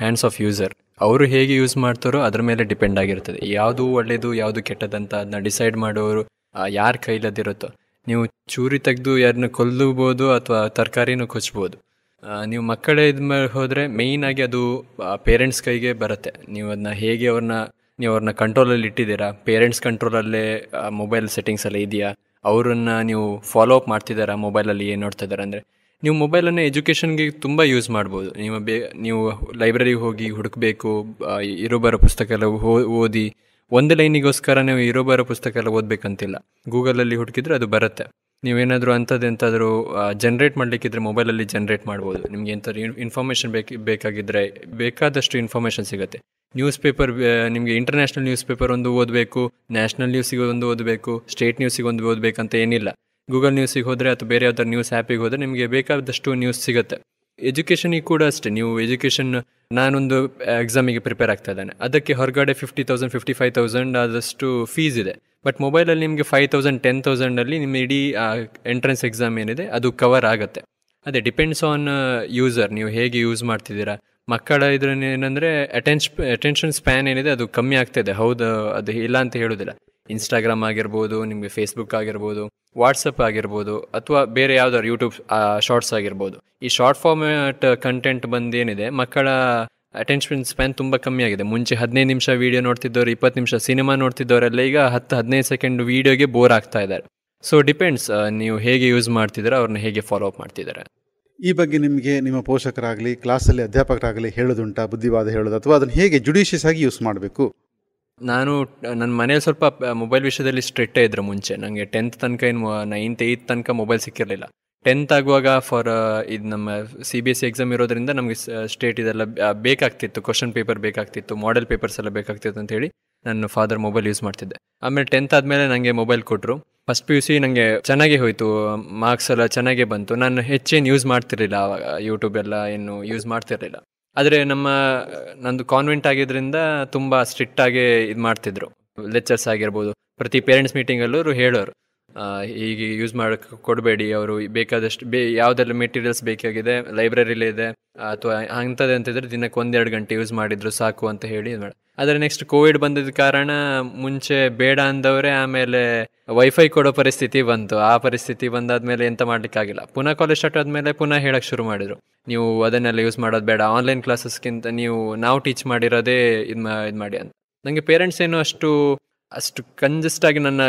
hands of user ಅವರು ಹೇಗೆ ಯೂಸ್ ಮಾಡ್ತಾರೋ ಅದ್ರ ಮೇಲೆ ಡಿಪೆಂಡ್ ಆಗಿರ್ತದೆ ಯಾವುದು ಒಳ್ಳೆಯದು ಯಾವುದು ಕೆಟ್ಟದಂತ ಅದನ್ನ ಡಿಸೈಡ್ ಮಾಡೋರು ಯಾರ ಕೈಲದಿರುತ್ತೋ ನೀವು ಚೂರಿ ತೆಗೆದು ಯಾರನ್ನ ಕೊಲ್ಲಬೋದು ಅಥವಾ ತರಕಾರಿನೂ ಕೊಚ್ಬೋದು ನೀವು ಮಕ್ಕಳೇ ಇದ್ಮೇಲೆ ಹೋದರೆ ಮೇಯ್ನಾಗಿ ಅದು ಪೇರೆಂಟ್ಸ್ ಕೈಗೆ ಬರುತ್ತೆ ನೀವು ಅದನ್ನ ಹೇಗೆ ಅವ್ರನ್ನ ನೀವು ಅವ್ರನ್ನ ಕಂಟ್ರೋಲಲ್ಲಿ ಇಟ್ಟಿದ್ದೀರಾ ಪೇರೆಂಟ್ಸ್ ಕಂಟ್ರೋಲಲ್ಲೇ ಮೊಬೈಲ್ ಸೆಟ್ಟಿಂಗ್ಸ್ ಎಲ್ಲ ಇದೆಯಾ ಅವರನ್ನು ನೀವು ಫಾಲೋ ಅಪ್ ಮಾಡ್ತಿದ್ದಾರಾ ಮೊಬೈಲಲ್ಲಿ ಏನು ನೋಡ್ತಾ ಇದ್ದಾರೆ ಅಂದರೆ ನೀವು ಮೊಬೈಲನ್ನು ಎಜುಕೇಷನ್ಗೆ ತುಂಬ ಯೂಸ್ ಮಾಡ್ಬೋದು ನೀವು ಬೇ ನೀವು ಲೈಬ್ರರಿಗೆ ಹೋಗಿ ಹುಡುಕಬೇಕು ಇರೋ ಬರೋ ಪುಸ್ತಕ ಎಲ್ಲ ಓದಿ ಒಂದು ಲೈನಿಗೋಸ್ಕರ ನೀವು ಇರೋ ಬರೋ ಪುಸ್ತಕ ಎಲ್ಲ ಓದಬೇಕಂತಿಲ್ಲ ಗೂಗಲಲ್ಲಿ ಹುಡುಕಿದ್ರೆ ಅದು ಬರುತ್ತೆ ನೀವೇನಾದರೂ ಅಂಥದ್ದು ಎಂಥಾದರೂ ಜನ್ರೇಟ್ ಮಾಡಲಿಕ್ಕಿದ್ರೆ ಮೊಬೈಲಲ್ಲಿ ಜನ್ರೇಟ್ ಮಾಡ್ಬೋದು ನಿಮಗೆ ಎಂಥದ್ದು ಇನ್ಫಾರ್ಮೇಷನ್ ಬೇಕು ಬೇಕಾಗಿದ್ದರೆ ಬೇಕಾದಷ್ಟು ಇನ್ಫಾರ್ಮೇಷನ್ ಸಿಗುತ್ತೆ ನ್ಯೂಸ್ ಪೇಪರ್ ನಿಮಗೆ ಇಂಟರ್ನ್ಯಾಷನಲ್ ನ್ಯೂಸ್ ಪೇಪರ್ ಒಂದು ಓದಬೇಕು ನ್ಯಾಷನಲ್ ನ್ಯೂಸಿಗೆ ಒಂದು ಓದಬೇಕು ಸ್ಟೇಟ್ ನ್ಯೂಸಿಗೆ ಒಂದು ಓದಬೇಕಂತ ಏನಿಲ್ಲ ಗೂಗಲ್ ನ್ಯೂಸಿಗೆ ಹೋದರೆ ಅಥವಾ ಬೇರೆ ಯಾವ್ದಾದ್ರು ನ್ಯೂಸ್ ಆ್ಯಪಿಗೆ ಹೋದರೆ ನಿಮಗೆ ಬೇಕಾದಷ್ಟು ನ್ಯೂಸ್ ಸಿಗುತ್ತೆ ಎಜುಕೇಷನಿಗೆ ಕೂಡ ಅಷ್ಟೇ ನೀವು ಎಜುಕೇಷನ್ ನಾನೊಂದು ಎಕ್ಸಾಮಿಗೆ ಪ್ರಿಪೇರ್ ಆಗ್ತಾ ಇದ್ದಾನೆ ಅದಕ್ಕೆ ಹೊರಗಡೆ fifty thousand fifty five thousand ಆದಷ್ಟು ಫೀಸ್ ಇದೆ ಬಟ್ ಮೊಬೈಲಲ್ಲಿ ನಿಮಗೆ ಫೈವ್ ತೌಸಂಡ್ ಟೆನ್ ತೌಸಂಡಲ್ಲಿ ನಿಮ್ಮ ಇಡೀ ಎಂಟ್ರೆನ್ಸ್ ಎಕ್ಸಾಮ್ ಏನಿದೆ ಅದು ಕವರ್ ಆಗುತ್ತೆ ಅದೇ ಡಿಪೆಂಡ್ಸ್ ಆನ್ ಯೂಸರ್ ನೀವು ಹೇಗೆ ಯೂಸ್ ಮಾಡ್ತಿದ್ದೀರಾ ಮಕ್ಕಳ ಇದ್ರನ್ನೇನೆಂದರೆ ಅಟೆನ್ಶ್ ಅಟೆನ್ಷನ್ ಸ್ಪ್ಯಾನ್ ಏನಿದೆ ಅದು ಕಮ್ಮಿ ಆಗ್ತಾ ಇದೆ ಹೌದು ಅದು ಇಲ್ಲ ಅಂತ ಹೇಳೋದಿಲ್ಲ ಇನ್ಸ್ಟಾಗ್ರಾಮ್ ಆಗಿರ್ಬೋದು ನಿಮಗೆ ಫೇಸ್ಬುಕ್ ಆಗಿರ್ಬೋದು ವಾಟ್ಸಪ್ ಆಗಿರ್ಬೋದು ಅಥವಾ ಬೇರೆ ಯಾವ್ದಾದ್ರು ಯೂಟ್ಯೂಬ್ ಶಾರ್ಟ್ಸ್ ಆಗಿರ್ಬೋದು ಈ ಶಾರ್ಟ್ ಫಾರ್ಮ್ಯಾಟ್ ಕಂಟೆಂಟ್ ಬಂದೇನಿದೆ ಮಕ್ಕಳ ಅಟೆನ್ಷನ್ ಸ್ಪ್ಯಾನ್ ತುಂಬ ಕಮ್ಮಿ ಆಗಿದೆ ಮುಂಚೆ ಹದಿನೈದು ನಿಮಿಷ ವೀಡಿಯೋ ನೋಡ್ತಿದ್ದವರು ಇಪ್ಪತ್ತು ನಿಮಿಷ ಸಿನಿಮಾ ನೋಡ್ತಿದ್ದವರೆಲ್ಲ ಈಗ ಹತ್ತು ಹದಿನೈದು ಸೆಕೆಂಡ್ ವೀಡಿಯೋಗೆ ಬೋರ್ ಆಗ್ತಾ ಇದ್ದಾರೆ ಸೊ ಡಿಪೆಂಡ್ಸ್ ನೀವು ಹೇಗೆ ಯೂಸ್ ಮಾಡ್ತಿದ್ದೀರಾ ಅವ್ರನ್ನ ಹೇಗೆ ಫಾಲೋ ಅಪ್ ಮಾಡ್ತಿದ್ದಾರೆ ಈ ಬಗ್ಗೆ ನಿಮಗೆ ನಿಮ್ಮ ಪೋಷಕರಾಗಲಿ ಕ್ಲಾಸಲ್ಲಿ ಅಧ್ಯಾಪಕರಾಗಲಿ ಹೇಳೋದುಂಟ ಬುದ್ಧಿವಾದ ಹೇಳೋದು ಅಥವಾ ಅದನ್ನು ಹೇಗೆ ಜುಡಿಷಿಯಸ್ ಆಗಿ ಯೂಸ್ ಮಾಡಬೇಕು ನಾನು ನನ್ನ ಮನೇಲಿ ಸ್ವಲ್ಪ ಮೊಬೈಲ್ ವಿಷಯದಲ್ಲಿ ಸ್ಟ್ರಿಕ್ಟೇ ಇದ್ರು ಮುಂಚೆ ನನಗೆ ಟೆಂತ್ ತನಕ ಏನು ನೈನ್ತ್ ಏತ್ ತನಕ ಮೊಬೈಲ್ ಸಿಕ್ಕಿರಲಿಲ್ಲ ಟೆಂತ್ ಆಗುವಾಗ ಫಾರ್ ಇದು ನಮ್ಮ C B S C exam ಇರೋದ್ರಿಂದ ನಮಗೆ ಸ್ಟೇಟ್ ಇದೆಲ್ಲ ಬೇಕಾಗ್ತಿತ್ತು ಕ್ವಶನ್ ಪೇಪರ್ ಬೇಕಾಗ್ತಿತ್ತು ಮಾಡೆಲ್ ಪೇಪರ್ಸ್ ಎಲ್ಲ ಬೇಕಾಗ್ತಿತ್ತು ಅಂತ ಹೇಳಿ ನನ್ನ ಫಾದರ್ ಮೊಬೈಲ್ ಯೂಸ್ ಮಾಡ್ತಿದ್ದೆ ಆಮೇಲೆ ಟೆಂತ್ ಆದಮೇಲೆ ನನಗೆ ಮೊಬೈಲ್ ಕೊಟ್ಟರು ಫಸ್ಟ್ ಪಿ ಯು ಸಿ ನನಗೆ ಚೆನ್ನಾಗೇ ಹೋಯಿತು ಮಾರ್ಕ್ಸ್ ಎಲ್ಲ ಚೆನ್ನಾಗೇ ಬಂತು ನಾನು ಹೆಚ್ಚೇನು ಯೂಸ್ ಮಾಡ್ತಿರಲಿಲ್ಲ ಆವಾಗ ಯೂಟ್ಯೂಬ್ ಎಲ್ಲ ಏನು ಯೂಸ್ ಮಾಡ್ತಿರಲಿಲ್ಲ ಆದರೆ ನಮ್ಮ ನಂದು ಕಾನ್ವೆಂಟ್ ಆಗಿದ್ರಿಂದ ತುಂಬ ಸ್ಟ್ರಿಕ್ಟ್ ಆಗಿ ಇದು ಮಾಡ್ತಿದ್ರು ಲೆಕ್ಚರ್ಸ್ ಆಗಿರ್ಬೋದು ಪ್ರತಿ ಪೇರೆಂಟ್ಸ್ ಮೀಟಿಂಗಲ್ಲೂ ಹೇಳೋರು ಹೀಗೆ ಯೂಸ್ ಮಾಡೋಕ್ಕೆ ಕೊಡಬೇಡಿ ಅವರು ಬೇಕಾದಷ್ಟು ಬೇ ಯಾವುದೆಲ್ಲ ಮೆಟೀರಿಯಲ್ಸ್ ಬೇಕಾಗಿದೆ ಲೈಬ್ರರಿಲಿ ಇದೆ ಅಥವಾ ಅಂಥದ್ದು ಅಂತಿದ್ರೆ ದಿನಕ್ಕೆ ಒಂದೆರಡು ಗಂಟೆ ಯೂಸ್ ಮಾಡಿದ್ರು ಸಾಕು ಅಂತ ಹೇಳಿ ಆದರೆ ನೆಕ್ಸ್ಟ್ ಕೋವಿಡ್ ಬಂದಿದ್ದ ಕಾರಣ ಮುಂಚೆ ಬೇಡ ಅಂದವ್ರೆ ಆಮೇಲೆ ವೈಫೈ ಕೊಡೋ ಪರಿಸ್ಥಿತಿ ಬಂತು ಆ ಪರಿಸ್ಥಿತಿ ಬಂದಾದ ಮೇಲೆ ಎಂತ ಮಾಡ್ಲಿಕ್ಕಾಗಿಲ್ಲ ಪುನಃ ಕಾಲೇಜ್ ಸ್ಟಾರ್ಟ್ ಆದ್ಮೇಲೆ ಪುನಃ ಹೇಳಕ್ ಶುರು ಮಾಡಿದ್ರು ನೀವು ಅದನ್ನೆಲ್ಲ ಯೂಸ್ ಮಾಡೋದು ಬೇಡ ಆನ್ಲೈನ್ ಕ್ಲಾಸಸ್ಗಿಂತ ನೀವು ನಾವು ಟೀಚ್ ಮಾಡಿರೋದೇ ಇದು ಇದು ಮಾಡಿ ಅಂತ ನನಗೆ ಪೇರೆಂಟ್ಸ್ ಏನು ಅಷ್ಟು ಅಷ್ಟು ಕಂಜಸ್ಟಾಗಿ ನನ್ನ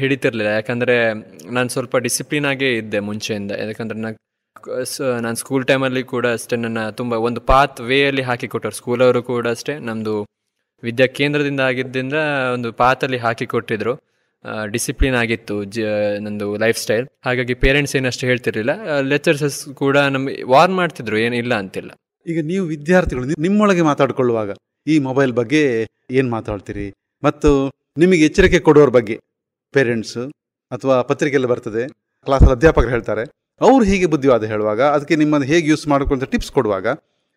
ಹಿಡಿತಿರ್ಲಿಲ್ಲ ಯಾಕಂದರೆ ನಾನು ಸ್ವಲ್ಪ ಡಿಸಿಪ್ಲಿನ್ ಆಗೇ ಇದ್ದೆ ಮುಂಚೆಯಿಂದ ಯಾಕಂದರೆ ನಾನು ನಾನು ಸ್ಕೂಲ್ ಟೈಮಲ್ಲಿ ಕೂಡ ಅಷ್ಟೇ ನನ್ನ ತುಂಬ ಒಂದು ಪಾತ್ ವೇಯಲ್ಲಿ ಕೊಟ್ಟರು ಸ್ಕೂಲವರು ಕೂಡ ಅಷ್ಟೇ ನಮ್ಮದು ವಿದ್ಯಾ ಕೇಂದ್ರದಿಂದ ಆಗಿದ್ದರಿಂದ ಒಂದು ಪಾತಲ್ಲಿ ಹಾಕಿ ಕೊಟ್ಟಿದ್ರು ಡಿಸಿಪ್ಲಿನ್ ಆಗಿತ್ತು ಜ ನಂದು ಲೈಫ್ ಸ್ಟೈಲ್ ಹಾಗಾಗಿ ಪೇರೆಂಟ್ಸ್ ಏನಷ್ಟು ಹೇಳ್ತಿರ್ಲಿಲ್ಲ ಲೆಕ್ಚರ್ಸಸ್ ಕೂಡ ನಮ್ಗೆ ವಾರ್ನ್ ಮಾಡ್ತಿದ್ರು ಏನಿಲ್ಲ ಅಂತಿಲ್ಲ ಈಗ ನೀವು ವಿದ್ಯಾರ್ಥಿಗಳು ನಿಮ್ಮೊಳಗೆ ಮಾತಾಡಿಕೊಳ್ಳುವಾಗ ಈ ಮೊಬೈಲ್ ಬಗ್ಗೆ ಏನು ಮಾತಾಡ್ತೀರಿ ಮತ್ತು ನಿಮಗೆ ಎಚ್ಚರಿಕೆ ಕೊಡೋರ ಬಗ್ಗೆ ಪೇರೆಂಟ್ಸು ಅಥವಾ ಪತ್ರಿಕೆಯಲ್ಲಿ ಬರ್ತದೆ ಕ್ಲಾಸಲ್ಲಿ ಅಧ್ಯಾಪಕರು ಹೇಳ್ತಾರೆ ಅವ್ರು ಹೀಗೆ ಬುದ್ಧಿವಾದ ಹೇಳುವಾಗ ಅದಕ್ಕೆ ನಿಮ್ಮನ್ನು ಹೇಗೆ ಯೂಸ್ ಮಾಡ್ಕೊಂತ ಟಿಪ್ಸ್ ಕೊಡುವಾಗ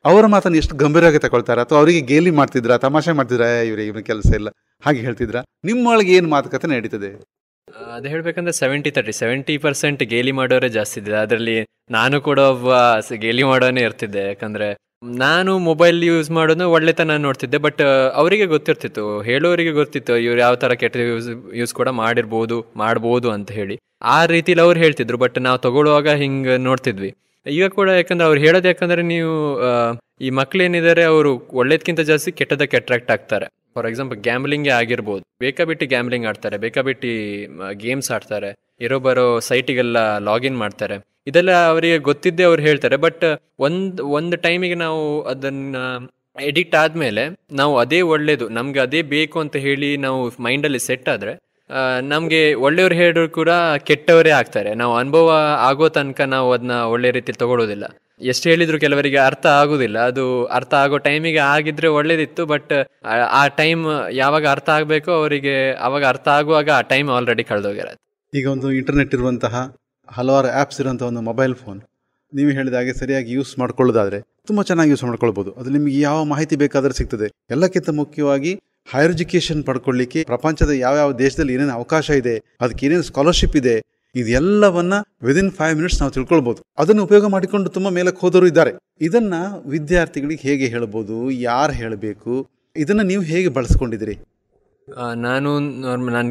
ಅವರ ಮಾತನ್ನು ಎಷ್ಟು ಗಂಭೀರವಾಗಿ ತಗೊಳ್ತಾರ ಅಥವಾ ಅವರಿಗೆ ಗೇಲಿ ಮಾಡ್ತಿದ್ರ ತಮಾಷೆ ಮಾಡ್ತಿದ್ರ ಇವ್ರಿಗೆ ಇವ್ರ ಕೆಲಸ ಇಲ್ಲ ಹಾಗೆ ಹೇಳ್ತಿದ್ರ ನಿಮ್ಮೊಳಗೆ ಏನು ಮಾತುಕತೆ ನಡೀತದೆ ಅದು ಹೇಳ್ಬೇಕಂದ್ರೆ ಸೆವೆಂಟಿ ತರ್ಟಿ ಸೆವೆಂಟಿ ಪರ್ಸೆಂಟ್ ಗೇಲಿ ಮಾಡೋರೇ ಜಾಸ್ತಿ ಇದೆ ಅದರಲ್ಲಿ ನಾನು ಕೂಡ ಒಬ್ಬ ಗೇಲಿ ಮಾಡೋನೆ ಇರ್ತಿದ್ದೆ ಯಾಕಂದ್ರೆ ನಾನು ಮೊಬೈಲ್ ಯೂಸ್ ಮಾಡೋದು ಒಳ್ಳೆತನ ನೋಡ್ತಿದ್ದೆ ಬಟ್ ಅವರಿಗೆ ಗೊತ್ತಿರ್ತಿತ್ತು ಹೇಳೋರಿಗೆ ಗೊತ್ತಿತ್ತು ಇವ್ರು ಯಾವ ತರ ಕೆಟ್ಟ ಯೂಸ್ ಯೂಸ್ ಕೂಡ ಮಾಡಿರ್ಬೋದು ಮಾಡ್ಬೋದು ಅಂತ ಹೇಳಿ ಆ ರೀತಿಲಿ ಅವ್ರು ಹೇಳ್ತಿದ್ರು ಬಟ್ ನಾವು ತಗೊಳ್ಳುವಾಗ ಹಿಂಗೆ ನೋಡ್ತಿದ್ವಿ ಈಗ ಕೂಡ ಯಾಕಂದ್ರೆ ಅವ್ರು ಹೇಳೋದು ಯಾಕಂದ್ರೆ ನೀವು ಈ ಮಕ್ಕಳೇನಿದ್ದಾರೆ ಅವರು ಒಳ್ಳೇದಕ್ಕಿಂತ ಜಾಸ್ತಿ ಕೆಟ್ಟದಕ್ಕೆ ಅಟ್ರಾಕ್ಟ್ ಆಗ್ತಾರೆ ಫಾರ್ ಎಕ್ಸಾಂಪಲ್ ಗ್ಯಾಮ್ಲಿಂಗೇ ಆಗಿರ್ಬೋದು ಬೇಕಾಬಿಟ್ಟಿ ಗ್ಯಾಮ್ಲಿಂಗ್ ಆಡ್ತಾರೆ ಬೇಕಾಬಿಟ್ಟಿ ಗೇಮ್ಸ್ ಆಡ್ತಾರೆ ಇರೋ ಬರೋ ಸೈಟಿಗೆಲ್ಲ ಲಾಗಿನ್ ಮಾಡ್ತಾರೆ ಇದೆಲ್ಲ ಅವರಿಗೆ ಗೊತ್ತಿದ್ದೇ ಅವ್ರು ಹೇಳ್ತಾರೆ ಬಟ್ ಒಂದು ಒಂದು ಟೈಮಿಗೆ ನಾವು ಅದನ್ನು ಎಡಿಕ್ಟ್ ಆದಮೇಲೆ ನಾವು ಅದೇ ಒಳ್ಳೇದು ನಮಗೆ ಅದೇ ಬೇಕು ಅಂತ ಹೇಳಿ ನಾವು ಮೈಂಡಲ್ಲಿ ಸೆಟ್ ಆದರೆ ನಮಗೆ ಒಳ್ಳೆಯವ್ರು ಹೇಳೋರು ಕೂಡ ಕೆಟ್ಟವರೇ ಆಗ್ತಾರೆ ನಾವು ಅನುಭವ ಆಗೋ ತನಕ ನಾವು ಅದನ್ನ ಒಳ್ಳೆ ರೀತಿ ತಗೊಳ್ಳೋದಿಲ್ಲ ಎಷ್ಟು ಹೇಳಿದ್ರು ಕೆಲವರಿಗೆ ಅರ್ಥ ಆಗುದಿಲ್ಲ ಅದು ಅರ್ಥ ಆಗೋ ಟೈಮಿಗೆ ಆಗಿದ್ರೆ ಒಳ್ಳೇದಿತ್ತು ಬಟ್ ಆ ಟೈಮ್ ಯಾವಾಗ ಅರ್ಥ ಆಗಬೇಕು ಅವರಿಗೆ ಅವಾಗ ಅರ್ಥ ಆಗುವಾಗ ಆ ಟೈಮ್ ಆಲ್ರೆಡಿ ಕಳೆದೋಗಿರತ್ತೆ ಈಗ ಒಂದು ಇಂಟರ್ನೆಟ್ ಇರುವಂತಹ ಹಲವಾರು ಆ್ಯಪ್ಸ್ ಇರುವಂತಹ ಒಂದು ಮೊಬೈಲ್ ಫೋನ್ ನೀವು ಹೇಳಿದ ಹಾಗೆ ಸರಿಯಾಗಿ ಯೂಸ್ ಮಾಡ್ಕೊಳ್ಳೋದಾದ್ರೆ ತುಂಬ ಚೆನ್ನಾಗಿ ಯೂಸ್ ಮಾಡ್ಕೊಳ್ಬೋದು ಅದು ನಿಮಗೆ ಯಾವ ಮಾಹಿತಿ ಬೇಕಾದರೂ ಸಿಗ್ತದೆ ಎಲ್ಲಕ್ಕಿಂತ ಮುಖ್ಯವಾಗಿ ಹೈಯರ್ ಎಜುಕೇಷನ್ ಪಡ್ಕೊಳ್ಳಿಕ್ಕೆ ಪ್ರಪಂಚದ ಯಾವ ಯಾವ ದೇಶದಲ್ಲಿ ಏನೇನು ಅವಕಾಶ ಇದೆ ಅದಕ್ಕೆ ಏನೇನು ಸ್ಕಾಲರ್ಶಿಪ್ ಇದೆ ಇದೆಲ್ಲವನ್ನ ವಿದಿನ್ ಫೈವ್ ಮಿನಿಟ್ಸ್ ನಾವು ತಿಳ್ಕೊಳ್ಬಹುದು ಅದನ್ನು ಉಪಯೋಗ ಮಾಡಿಕೊಂಡು ತುಂಬ ಮೇಲಕ್ಕೆ ಹೋದವರು ಇದ್ದಾರೆ ಇದನ್ನ ವಿದ್ಯಾರ್ಥಿಗಳಿಗೆ ಹೇಗೆ ಹೇಳ್ಬೋದು ಯಾರು ಹೇಳಬೇಕು ಇದನ್ನ ನೀವು ಹೇಗೆ ಬಳಸ್ಕೊಂಡಿದ್ದೀರಿ ನಾನು ನನ್ನ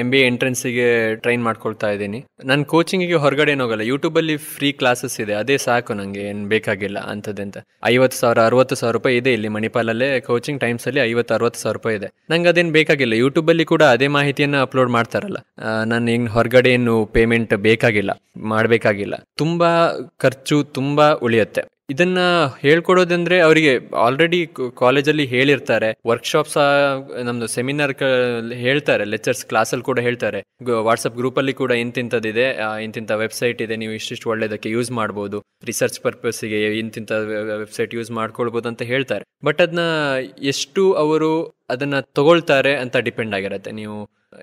ಎಮ್ ಬಿ ಎಂಟ್ರೆನ್ಸಿಗೆ ಟ್ರೈನ್ ಮಾಡ್ಕೊಳ್ತಾ ಇದ್ದೀನಿ ನಾನು ಕೋಚಿಂಗಿಗೆ ಹೊರಗಡೆ ಹೋಗಲ್ಲ ಯೂಟ್ಯೂಬಲ್ಲಿ ಫ್ರೀ ಕ್ಲಾಸಸ್ ಇದೆ ಅದೇ ಸಾಕು ನನಗೆ ಏನು ಬೇಕಾಗಿಲ್ಲ ಅಂಥದ್ದಂತ ಐವತ್ತು ಸಾವಿರ ಅರವತ್ತು ಸಾವಿರ ರೂಪಾಯಿ ಇದೆ ಇಲ್ಲಿ ಮಣಿಪಾಲಲ್ಲೇ ಕೋಚಿಂಗ್ ಟೈಮ್ಸಲ್ಲಿ ಐವತ್ತು ಅರವತ್ತು ಸಾವಿರ ರೂಪಾಯಿ ಇದೆ ನಂಗೆ ಅದೇನು ಬೇಕಾಗಿಲ್ಲ ಯೂಟ್ಯೂಬಲ್ಲಿ ಕೂಡ ಅದೇ ಮಾಹಿತಿಯನ್ನು ಅಪ್ಲೋಡ್ ಮಾಡ್ತಾರಲ್ಲ ನಾನು ಏನು ಹೊರಗಡೆ ಏನು ಪೇಮೆಂಟ್ ಬೇಕಾಗಿಲ್ಲ ಮಾಡಬೇಕಾಗಿಲ್ಲ ತುಂಬ ಖರ್ಚು ತುಂಬ ಉಳಿಯುತ್ತೆ ಇದನ್ನ ಹೇಳ್ಕೊಡೋದಂದ್ರೆ ಅವರಿಗೆ ಆಲ್ರೆಡಿ ಕಾಲೇಜಲ್ಲಿ ಹೇಳಿರ್ತಾರೆ ವರ್ಕ್ಶಾಪ್ಸ್ ನಮ್ದು ಸೆಮಿನಾರ್ ಹೇಳ್ತಾರೆ ಲೆಕ್ಚರ್ಸ್ ಅಲ್ಲಿ ಕೂಡ ಹೇಳ್ತಾರೆ ವಾಟ್ಸಪ್ ಗ್ರೂಪಲ್ಲಿ ಕೂಡ ಇಂತಿಂಥದ್ದಿದೆ ಇಂತಿಂತ ವೆಬ್ಸೈಟ್ ಇದೆ ನೀವು ಇಷ್ಟಿಷ್ಟು ಒಳ್ಳೇದಕ್ಕೆ ಯೂಸ್ ಮಾಡ್ಬೋದು ರಿಸರ್ಚ್ ಗೆ ಇಂತಿಂಥ ವೆಬ್ಸೈಟ್ ಯೂಸ್ ಮಾಡ್ಕೊಳ್ಬೋದು ಅಂತ ಹೇಳ್ತಾರೆ ಬಟ್ ಅದನ್ನ ಎಷ್ಟು ಅವರು ಅದನ್ನ ತಗೊಳ್ತಾರೆ ಅಂತ ಡಿಪೆಂಡ್ ಆಗಿರುತ್ತೆ ನೀವು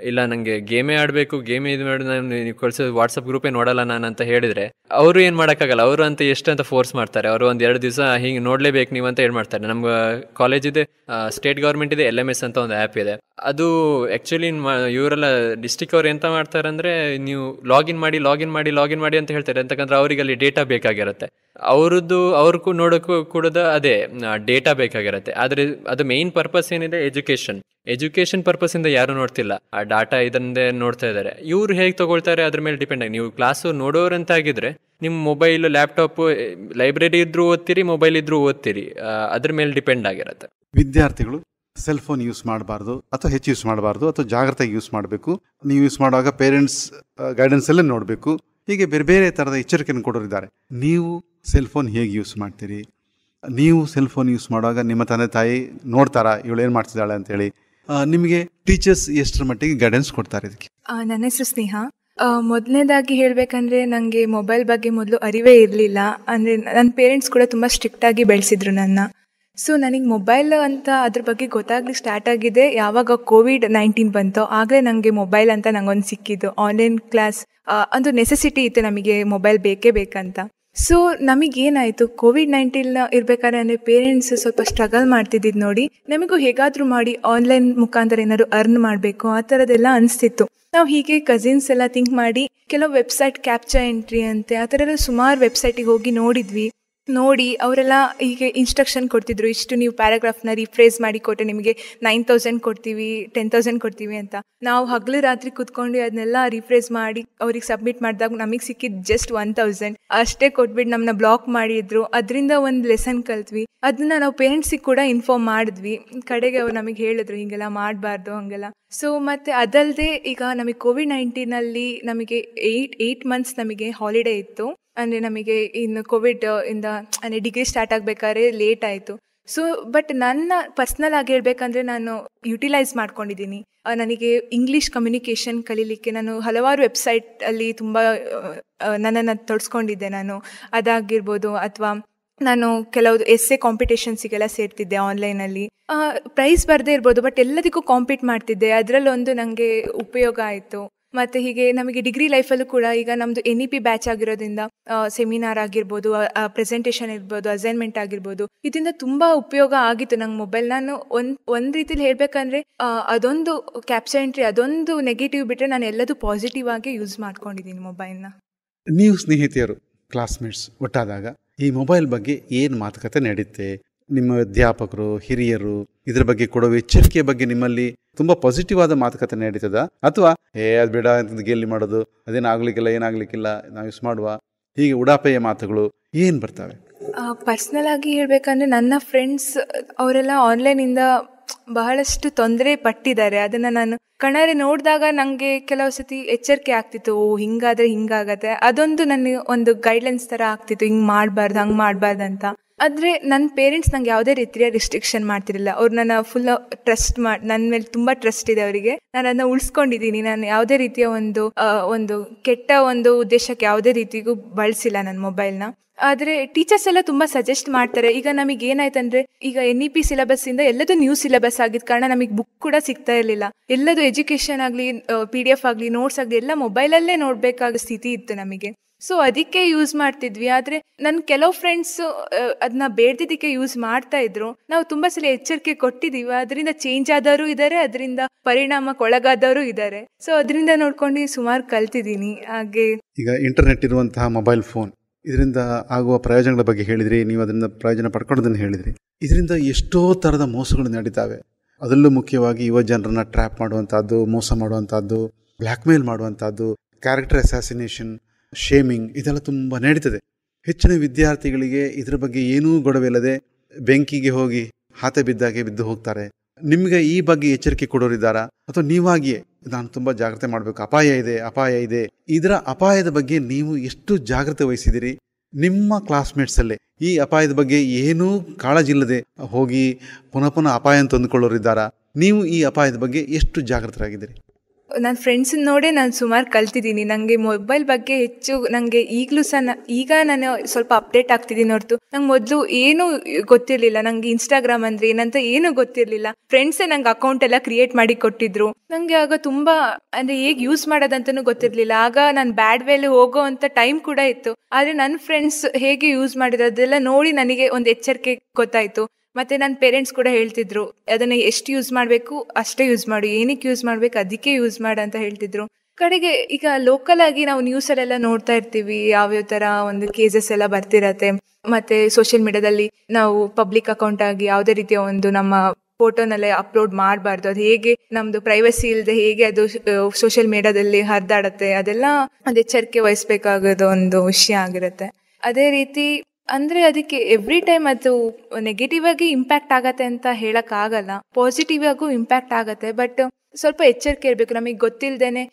ಇಲ್ಲ ನಂಗೆ ಗೇಮೇ ಆಡ್ಬೇಕು ಗೇಮ್ ಇದು ಮಾಡಿ ನಾನು ನೀವು ಕಳ್ಸೋದು ವಾಟ್ಸಪ್ ಗ್ರೂಪೇ ನೋಡಲ್ಲ ನಾನು ಅಂತ ಹೇಳಿದ್ರೆ ಅವರು ಏನ್ ಮಾಡಕ್ಕಾಗಲ್ಲ ಅವರು ಅಂತ ಎಷ್ಟು ಅಂತ ಫೋರ್ಸ್ ಮಾಡ್ತಾರೆ ಅವರು ಒಂದ್ ಎರಡು ದಿವಸ ಹಿಂಗೆ ನೋಡ್ಲೇಬೇಕು ನೀವು ಅಂತ ಹೇಳಿ ಮಾಡ್ತಾರೆ ನಮ್ಮ ಕಾಲೇಜ್ ಇದೆ ಸ್ಟೇಟ್ ಗೌರ್ಮೆಂಟ್ ಇದೆ ಎಲ್ ಎಮ್ ಎಸ್ ಅಂತ ಒಂದು ಆಪ್ ಇದೆ ಅದು ಆಕ್ಚುಲಿ ಇವರೆಲ್ಲ ಡಿಸ್ಟಿಕ್ ಅವ್ರು ಎಂತ ಮಾಡ್ತಾರೆ ಅಂದ್ರೆ ನೀವು ಲಾಗಿನ್ ಮಾಡಿ ಲಾಗಿನ್ ಮಾಡಿ ಲಾಗಿನ್ ಮಾಡಿ ಅಂತ ಹೇಳ್ತಾರೆ ಅಂತಕಂದ್ರೆ ಅವರಿಗೆ ಅಲ್ಲಿ ಡೇಟಾ ಬೇಕಾಗಿರುತ್ತೆ ಅವರದ್ದು ಅವ್ರಿಗೂ ನೋಡೋಕ್ಕೂ ಕೂಡ ಅದೇ ಡೇಟಾ ಬೇಕಾಗಿರುತ್ತೆ ಆದ್ರೆ ಅದು ಮೇನ್ ಪರ್ಪಸ್ ಏನಿದೆ ಎಜುಕೇಶನ್ ಎಜುಕೇಶನ್ ಪರ್ಪಸ್ ಇಂದ ಯಾರು ನೋಡ್ತಿಲ್ಲ ಆ ಡಾಟಾ ಇದನ್ನೇ ನೋಡ್ತಾ ಇದ್ದಾರೆ ಇವ್ರು ಹೇಗೆ ತಗೊಳ್ತಾರೆ ಅದ್ರ ಮೇಲೆ ಡಿಪೆಂಡ್ ಆಗಿ ನೀವು ಕ್ಲಾಸು ನೋಡೋರಂತ ಆಗಿದ್ರೆ ನಿಮ್ಮ ಮೊಬೈಲ್ ಲ್ಯಾಪ್ಟಾಪ್ ಲೈಬ್ರರಿ ಇದ್ರೂ ಓದ್ತೀರಿ ಮೊಬೈಲ್ ಇದ್ರೂ ಓದ್ತೀರಿ ಅದ್ರ ಮೇಲೆ ಡಿಪೆಂಡ್ ಆಗಿರುತ್ತೆ ವಿದ್ಯಾರ್ಥಿಗಳು ಸೆಲ್ ಫೋನ್ ಯೂಸ್ ಮಾಡಬಾರ್ದು ಅಥವಾ ಹೆಚ್ಚು ಯೂಸ್ ಮಾಡಬಾರ್ದು ಅಥವಾ ಜಾಗ್ರತೆಗೆ ಯೂಸ್ ಮಾಡಬೇಕು ನೀವು ಯೂಸ್ ಮಾಡುವಾಗ ಪೇರೆಂಟ್ಸ್ ಗೈಡೆನ್ಸ್ ಎಲ್ಲ ನೋಡಬೇಕು ಹೀಗೆ ಬೇರೆ ಬೇರೆ ಥರದ ಎಚ್ಚರಿಕೆಯನ್ನು ಕೊಡೋರಿದ್ದಾರೆ ನೀವು ಸೆಲ್ ಫೋನ್ ಹೇಗೆ ಯೂಸ್ ಮಾಡ್ತೀರಿ ನೀವು ಸೆಲ್ ಫೋನ್ ಯೂಸ್ ಮಾಡುವಾಗ ನಿಮ್ಮ ತಂದೆ ತಾಯಿ ನೋಡ್ತಾರಾ ಇವಳು ಏನು ಮಾಡ್ತಿದ್ದಾಳೆ ಅಂತೇಳಿ ನಿಮಗೆ ಟೀಚರ್ಸ್ ಎಷ್ಟರ ಮಟ್ಟಿಗೆ ಗೈಡೆನ್ಸ್ ಕೊಡ್ತಾರೆ ಇದಕ್ಕೆ ನನ್ನ ಹೆಸರು ಸ್ನೇಹ ಮೊದಲನೇದಾಗಿ ಹೇಳಬೇಕಂದ್ರೆ ನನಗೆ ಮೊಬೈಲ್ ಬಗ್ಗೆ ಮೊದಲು ಅರಿವೇ ಇರಲಿಲ್ಲ ಅಂದರೆ ನನ್ನ ಪೇರೆಂಟ್ಸ್ ಕೂಡ ತುಂಬ ಸ್ಟ್ರಿಕ್ಟಾಗಿ ಬೆಳೆಸಿದ್ರು ನನ್ನ ಸೊ ನನಗೆ ಮೊಬೈಲ್ ಅಂತ ಅದ್ರ ಬಗ್ಗೆ ಗೊತ್ತಾಗ್ಲಿ ಸ್ಟಾರ್ಟ್ ಆಗಿದೆ ಯಾವಾಗ ಕೋವಿಡ್ ನೈನ್ಟೀನ್ ಬಂತೋ ಆಗಲೇ ನನಗೆ ಮೊಬೈಲ್ ಅಂತ ನಂಗೊಂದು ಸಿಕ್ಕಿದ್ದು ಆನ್ಲೈನ್ ಕ್ಲಾಸ್ ಒಂದು ನೆಸೆಸಿಟಿ ಇತ್ತು ನಮಗೆ ಮೊಬೈಲ್ ಬೇಕೇ ಬೇಕಂತ ಸೊ ನಮಗೇನಾಯಿತು ಕೋವಿಡ್ ನೈನ್ಟೀನ್ ಇರಬೇಕಾದ್ರೆ ಅಂದ್ರೆ ಪೇರೆಂಟ್ಸ್ ಸ್ವಲ್ಪ ಸ್ಟ್ರಗಲ್ ಮಾಡ್ತಿದ್ದಿದ್ದು ನೋಡಿ ನಮಗೂ ಹೇಗಾದರೂ ಮಾಡಿ ಆನ್ಲೈನ್ ಮುಖಾಂತರ ಏನಾದ್ರು ಅರ್ನ್ ಮಾಡಬೇಕು ಆ ಥರದ್ದೆಲ್ಲ ಅನ್ಸ್ತಿತ್ತು ನಾವು ಹೀಗೆ ಕಸಿನ್ಸ್ ಎಲ್ಲ ಥಿಂಕ್ ಮಾಡಿ ಕೆಲವು ವೆಬ್ಸೈಟ್ ಕ್ಯಾಪ್ಚರ್ ಎಂಟ್ರಿ ಅಂತೆ ಆ ಥರ ಎಲ್ಲ ಸುಮಾರು ವೆಬ್ಸೈಟಿಗೆ ಹೋಗಿ ನೋಡಿದ್ವಿ ನೋಡಿ ಅವರೆಲ್ಲ ಹೀಗೆ ಇನ್ಸ್ಟ್ರಕ್ಷನ್ ಕೊಡ್ತಿದ್ರು ಇಷ್ಟು ನೀವು ಪ್ಯಾರಾಗ್ರಾಫ್ನ ರೀಫ್ರೇಸ್ ಮಾಡಿ ಕೊಟ್ಟೆ ನಿಮಗೆ ನೈನ್ ತೌಸಂಡ್ ಕೊಡ್ತೀವಿ ಟೆನ್ ತೌಸಂಡ್ ಕೊಡ್ತೀವಿ ಅಂತ ನಾವು ಹಗಲು ರಾತ್ರಿ ಕುತ್ಕೊಂಡು ಅದನ್ನೆಲ್ಲ ರೀಫ್ರೇಸ್ ಮಾಡಿ ಅವ್ರಿಗೆ ಸಬ್ಮಿಟ್ ಮಾಡಿದಾಗ ನಮಗೆ ಸಿಕ್ಕಿದ್ದು ಜಸ್ಟ್ ಒನ್ ತೌಸಂಡ್ ಅಷ್ಟೇ ಕೊಟ್ಬಿಟ್ಟು ನಮ್ಮನ್ನ ಬ್ಲಾಕ್ ಮಾಡಿದ್ರು ಅದರಿಂದ ಒಂದು ಲೆಸನ್ ಕಲ್ತ್ವಿ ಅದನ್ನ ನಾವು ಪೇರೆಂಟ್ಸಿಗೆ ಕೂಡ ಇನ್ಫಾರ್ಮ್ ಮಾಡಿದ್ವಿ ಕಡೆಗೆ ಅವ್ರು ನಮಗೆ ಹೇಳಿದ್ರು ಹಿಂಗೆಲ್ಲ ಮಾಡಬಾರ್ದು ಹಂಗೆಲ್ಲ ಸೊ ಮತ್ತೆ ಅದಲ್ಲದೆ ಈಗ ನಮಗೆ ಕೋವಿಡ್ ನೈನ್ಟೀನಲ್ಲಿ ನಮಗೆ ಏಯ್ಟ್ ಏಯ್ಟ್ ಮಂತ್ಸ್ ನಮಗೆ ಹಾಲಿಡೇ ಇತ್ತು ಅಂದರೆ ನಮಗೆ ಇನ್ನು ಕೋವಿಡ್ ಇಂದ ಅಂದರೆ ಡಿಗ್ರಿ ಸ್ಟಾರ್ಟ್ ಆಗಬೇಕಾದ್ರೆ ಲೇಟ್ ಆಯಿತು ಸೊ ಬಟ್ ನನ್ನ ಪರ್ಸ್ನಲ್ ಆಗಿ ಹೇಳಬೇಕಂದ್ರೆ ನಾನು ಯುಟಿಲೈಸ್ ಮಾಡ್ಕೊಂಡಿದ್ದೀನಿ ನನಗೆ ಇಂಗ್ಲೀಷ್ ಕಮ್ಯುನಿಕೇಷನ್ ಕಲೀಲಿಕ್ಕೆ ನಾನು ಹಲವಾರು ವೆಬ್ಸೈಟ್ ಅಲ್ಲಿ ತುಂಬ ನನ್ನನ್ನು ತೊಡಸ್ಕೊಂಡಿದ್ದೆ ನಾನು ಅದಾಗಿರ್ಬೋದು ಅಥವಾ ನಾನು ಕೆಲವು ಎ ಕಾಂಪಿಟೇಷನ್ಸಿಗೆಲ್ಲ ಸೇರ್ತಿದ್ದೆ ಆನ್ಲೈನಲ್ಲಿ ಪ್ರೈಸ್ ಬರದೇ ಇರ್ಬೋದು ಬಟ್ ಎಲ್ಲದಕ್ಕೂ ಕಾಂಪೀಟ್ ಮಾಡ್ತಿದ್ದೆ ಅದರಲ್ಲೊಂದು ನನಗೆ ಉಪಯೋಗ ಆಯಿತು ಮತ್ತೆ ಹೀಗೆ ನಮಗೆ ಡಿಗ್ರಿ ಲೈಫಲ್ಲೂ ಕೂಡ ಈಗ ನಮ್ದು ಎನ್ ಇ ಪಿ ಬ್ಯಾಚ್ ಆಗಿರೋದ್ರಿಂದ ಸೆಮಿನಾರ್ ಆಗಿರ್ಬೋದು ಪ್ರೆಸೆಂಟೇಷನ್ ಇರ್ಬೋದು ಅಸೈನ್ಮೆಂಟ್ ಆಗಿರ್ಬೋದು ಇದರಿಂದ ತುಂಬ ಉಪಯೋಗ ಆಗಿತ್ತು ನಂಗೆ ಮೊಬೈಲ್ ನಾನು ಒಂದು ಒಂದ್ ರೀತಿಲಿ ಹೇಳಬೇಕಂದ್ರೆ ಅದೊಂದು ಕ್ಯಾಪ್ಚರ್ ಎಂಟ್ರಿ ಅದೊಂದು ನೆಗೆಟಿವ್ ಬಿಟ್ಟರೆ ನಾನು ಎಲ್ಲದೂ ಪಾಸಿಟಿವ್ ಆಗಿ ಯೂಸ್ ಮಾಡ್ಕೊಂಡಿದ್ದೀನಿ ಮೊಬೈಲ್ನ ನೀವು ಸ್ನೇಹಿತೆಯರು ಕ್ಲಾಸ್ಮೇಟ್ಸ್ ಒಟ್ಟಾದಾಗ ಈ ಮೊಬೈಲ್ ಬಗ್ಗೆ ಏನು ಮಾತುಕತೆ ನಡೆಯುತ್ತೆ ನಿಮ್ಮ ಅಧ್ಯಾಪಕರು ಹಿರಿಯರು ಇದರ ಬಗ್ಗೆ ಕೊಡೋ ಎಚ್ಚರಿಕೆ ಬಗ್ಗೆ ನಿಮ್ಮಲ್ಲಿ ತುಂಬಾ ಪಾಸಿಟಿವ್ ಆದ ಮಾತುಕತೆ ನಡೀತದ ಅಥವಾ ಏ ಅದು ಬೇಡ ಅಂತ ಗೇಲಿ ಮಾಡೋದು ಅದೇನು ಆಗ್ಲಿಕ್ಕಿಲ್ಲ ಏನಾಗ್ಲಿಕ್ಕಿಲ್ಲ ನಾವು ಯೂಸ್ ಮಾಡುವ ಹೀಗೆ ಉಡಾಪೆಯ ಮಾತುಗಳು ಏನು ಬರ್ತವೆ ಪರ್ಸ್ನಲ್ ಆಗಿ ಹೇಳ್ಬೇಕಂದ್ರೆ ನನ್ನ ಫ್ರೆಂಡ್ಸ್ ಅವರೆಲ್ಲ ಆನ್ಲೈನಿಂದ ಬಹಳಷ್ಟು ತೊಂದರೆ ಪಟ್ಟಿದ್ದಾರೆ ಅದನ್ನ ನಾನು ಕಣರೆ ನೋಡಿದಾಗ ನನಗೆ ಕೆಲವು ಸತಿ ಎಚ್ಚರಿಕೆ ಆಗ್ತಿತ್ತು ಓ ಹಿಂಗಾದ್ರೆ ಹಿಂಗಾಗತ್ತೆ ಅದೊಂದು ನನಗೆ ಒಂದು ಗೈಡ್ಲೈನ್ಸ್ ತರ ಆಗ್ತಿತ್ತು ಹಿಂಗೆ ಮಾಡಬಾರ್ದು ಹಂಗೆ ಮಾಡಬಾರ್ದು ಅಂತ ಆದರೆ ನನ್ನ ಪೇರೆಂಟ್ಸ್ ನಂಗೆ ಯಾವುದೇ ರೀತಿಯ ರಿಸ್ಟ್ರಿಕ್ಷನ್ ಮಾಡ್ತಿರಲಿಲ್ಲ ಅವ್ರು ನನ್ನ ಫುಲ್ ಟ್ರಸ್ಟ್ ಮಾ ನನ್ನ ಮೇಲೆ ತುಂಬ ಟ್ರಸ್ಟ್ ಇದೆ ಅವರಿಗೆ ನಾನು ಅದನ್ನ ಉಳಿಸ್ಕೊಂಡಿದ್ದೀನಿ ನಾನು ಯಾವುದೇ ರೀತಿಯ ಒಂದು ಒಂದು ಕೆಟ್ಟ ಒಂದು ಉದ್ದೇಶಕ್ಕೆ ಯಾವುದೇ ರೀತಿಗೂ ಬಳಸಿಲ್ಲ ನನ್ನ ಮೊಬೈಲ್ನ ಆದರೆ ಟೀಚರ್ಸ್ ಎಲ್ಲ ತುಂಬ ಸಜೆಸ್ಟ್ ಮಾಡ್ತಾರೆ ಈಗ ನಮಗೆ ಏನಾಯ್ತಂದ್ರೆ ಈಗ ಎನ್ ಇ ಪಿ ಸಿಲೆಬಸ್ ಇಂದ ಎಲ್ಲದೂ ನ್ಯೂ ಸಿಲೆಬಸ್ ಆಗಿದ್ ಕಾರಣ ನಮಗೆ ಬುಕ್ ಕೂಡ ಸಿಗ್ತಾ ಇರಲಿಲ್ಲ ಎಲ್ಲದೂ ಎಜುಕೇಶನ್ ಆಗಲಿ ಪಿ ಡಿ ಎಫ್ ಆಗಲಿ ನೋಟ್ಸ್ ಆಗಲಿ ಎಲ್ಲ ಮೊಬೈಲಲ್ಲೇ ನೋಡ್ಬೇಕಾದ ಸ್ಥಿತಿ ಇತ್ತು ನಮಗೆ ಸೊ ಅದಕ್ಕೆ ಯೂಸ್ ಮಾಡ್ತಿದ್ವಿ ಆದರೆ ನನ್ನ ಕೆಲವು ಫ್ರೆಂಡ್ಸ್ ಅದನ್ನ ಬೇಡದಿದ್ದಕ್ಕೆ ಯೂಸ್ ಮಾಡ್ತಾ ಇದ್ರು ನಾವು ತುಂಬಾ ಸಲ ಎಚ್ಚರಿಕೆ ಕೊಟ್ಟಿದ್ದೀವಿ ಅದರಿಂದ ಚೇಂಜ್ ಆದವರು ಇದ್ದಾರೆ ಅದರಿಂದ ಪರಿಣಾಮಕ್ಕೆ ಒಳಗಾದವರು ಇದ್ದಾರೆ ಸೊ ಅದರಿಂದ ನೋಡ್ಕೊಂಡು ಸುಮಾರು ಕಲ್ತಿದ್ದೀನಿ ಹಾಗೆ ಈಗ ಇಂಟರ್ನೆಟ್ ಇರುವಂತಹ ಮೊಬೈಲ್ ಫೋನ್ ಇದರಿಂದ ಆಗುವ ಪ್ರಯೋಜನಗಳ ಬಗ್ಗೆ ಹೇಳಿದ್ರಿ ನೀವು ಅದರಿಂದ ಪ್ರಯೋಜನ ಪಡ್ಕೊಂಡದನ್ನು ಹೇಳಿದ್ರಿ ಇದರಿಂದ ಎಷ್ಟೋ ತರದ ಮೋಸಗಳು ನಡೀತಾವೆ ಅದರಲ್ಲೂ ಮುಖ್ಯವಾಗಿ ಯುವ ಜನರನ್ನ ಟ್ರ್ಯಾಪ್ ಮಾಡುವಂತಹದ್ದು ಮೋಸ ಮಾಡುವಂಥದ್ದು ಮೇಲ್ ಮಾಡುವಂತಹದ್ದು ಕ್ಯಾರೆಕ್ಟರ್ ಅಸಾಸಿನೇಷನ್ ಶೇಮಿಂಗ್ ಇದೆಲ್ಲ ತುಂಬ ನಡೀತದೆ ಹೆಚ್ಚಿನ ವಿದ್ಯಾರ್ಥಿಗಳಿಗೆ ಇದರ ಬಗ್ಗೆ ಏನೂ ಗೊಡವಿಲ್ಲದೆ ಬೆಂಕಿಗೆ ಹೋಗಿ ಹಾತೆ ಬಿದ್ದಾಗೆ ಬಿದ್ದು ಹೋಗ್ತಾರೆ ನಿಮಗೆ ಈ ಬಗ್ಗೆ ಎಚ್ಚರಿಕೆ ಕೊಡೋರಿದ್ದಾರಾ ಅಥವಾ ನೀವಾಗಿಯೇ ನಾನು ತುಂಬ ಜಾಗ್ರತೆ ಮಾಡಬೇಕು ಅಪಾಯ ಇದೆ ಅಪಾಯ ಇದೆ ಇದರ ಅಪಾಯದ ಬಗ್ಗೆ ನೀವು ಎಷ್ಟು ಜಾಗ್ರತೆ ವಹಿಸಿದಿರಿ ನಿಮ್ಮ ಕ್ಲಾಸ್ಮೇಟ್ಸಲ್ಲೇ ಈ ಅಪಾಯದ ಬಗ್ಗೆ ಏನೂ ಕಾಳಜಿ ಇಲ್ಲದೆ ಹೋಗಿ ಪುನಃ ಪುನಃ ಅಪಾಯ ತಂದುಕೊಳ್ಳೋರಿದ್ದಾರಾ ನೀವು ಈ ಅಪಾಯದ ಬಗ್ಗೆ ಎಷ್ಟು ಜಾಗೃತರಾಗಿದ್ದೀರಿ ನನ್ನ ಫ್ರೆಂಡ್ಸ್ ನೋಡೇ ನಾನು ಸುಮಾರು ಕಲ್ತಿದ್ದೀನಿ ನನಗೆ ಮೊಬೈಲ್ ಬಗ್ಗೆ ಹೆಚ್ಚು ನನಗೆ ಈಗಲೂ ಸಹ ಈಗ ನಾನು ಸ್ವಲ್ಪ ಅಪ್ಡೇಟ್ ಆಗ್ತಿದ್ದೀನಿ ಹೊರತು ನಂಗೆ ಮೊದಲು ಏನೂ ಗೊತ್ತಿರಲಿಲ್ಲ ನಂಗೆ ಇನ್ಸ್ಟಾಗ್ರಾಮ್ ಅಂದ್ರೆ ಏನಂತ ಏನು ಗೊತ್ತಿರಲಿಲ್ಲ ಫ್ರೆಂಡ್ಸೇ ನಂಗೆ ಅಕೌಂಟ್ ಎಲ್ಲ ಕ್ರಿಯೇಟ್ ಮಾಡಿ ಕೊಟ್ಟಿದ್ರು ನಂಗೆ ಆಗ ತುಂಬಾ ಅಂದ್ರೆ ಹೇಗೆ ಯೂಸ್ ಮಾಡೋದಂತನೂ ಗೊತ್ತಿರಲಿಲ್ಲ ಆಗ ನಾನು ಬ್ಯಾಡ್ ವೇಲ್ ಹೋಗೋ ಅಂತ ಟೈಮ್ ಕೂಡ ಇತ್ತು ಆದ್ರೆ ನನ್ನ ಫ್ರೆಂಡ್ಸ್ ಹೇಗೆ ಯೂಸ್ ಮಾಡಿದ್ರು ಅದೆಲ್ಲ ನೋಡಿ ನನಗೆ ಒಂದು ಎಚ್ಚರಿಕೆ ಗೊತ್ತಾಯ್ತು ಮತ್ತೆ ನನ್ನ ಪೇರೆಂಟ್ಸ್ ಕೂಡ ಹೇಳ್ತಿದ್ರು ಅದನ್ನ ಎಷ್ಟು ಯೂಸ್ ಮಾಡಬೇಕು ಅಷ್ಟೇ ಯೂಸ್ ಮಾಡು ಏನಕ್ಕೆ ಯೂಸ್ ಮಾಡ್ಬೇಕು ಅದಕ್ಕೆ ಯೂಸ್ ಮಾಡು ಅಂತ ಹೇಳ್ತಿದ್ರು ಕಡೆಗೆ ಈಗ ಲೋಕಲ್ ಆಗಿ ನಾವು ನ್ಯೂಸ್ ಅಲ್ಲೆಲ್ಲ ನೋಡ್ತಾ ಇರ್ತೀವಿ ಯಾವ್ಯಾವ ತರ ಒಂದು ಕೇಸಸ್ ಎಲ್ಲ ಬರ್ತಿರತ್ತೆ ಮತ್ತೆ ಸೋಷಿಯಲ್ ಮೀಡಿಯಾದಲ್ಲಿ ನಾವು ಪಬ್ಲಿಕ್ ಅಕೌಂಟ್ ಆಗಿ ಯಾವ್ದೇ ರೀತಿಯ ಒಂದು ನಮ್ಮ ಫೋಟೋನಲ್ಲೇ ಅಪ್ಲೋಡ್ ಮಾಡಬಾರ್ದು ಅದು ಹೇಗೆ ನಮ್ದು ಪ್ರೈವಸಿ ಇಲ್ಲದೆ ಹೇಗೆ ಅದು ಸೋಷಿಯಲ್ ಮೀಡಿಯಾದಲ್ಲಿ ಹರಿದಾಡತ್ತೆ ಅದೆಲ್ಲ ಒಂದು ಎಚ್ಚರಿಕೆ ವಹಿಸ್ಬೇಕಾಗೋದು ಒಂದು ವಿಷಯ ಆಗಿರುತ್ತೆ ಅದೇ ರೀತಿ ಅಂದ್ರೆ ಅದಕ್ಕೆ ಎವ್ರಿ ಟೈಮ್ ಅದು ನೆಗೆಟಿವ್ ಆಗಿ ಇಂಪ್ಯಾಕ್ಟ್ ಆಗತ್ತೆ ಅಂತ ಆಗಲ್ಲ ಪಾಸಿಟಿವ್ ಆಗು ಇಂಪ್ಯಾಕ್ಟ್ ಆಗತ್ತೆ ಬಟ್ ಸ್ವಲ್ಪ ಎಚ್ಚರಿಕೆ ಇರಬೇಕು ನಮಗೆ ಗೊತ್ತಿಲ್ಲದೇನೆ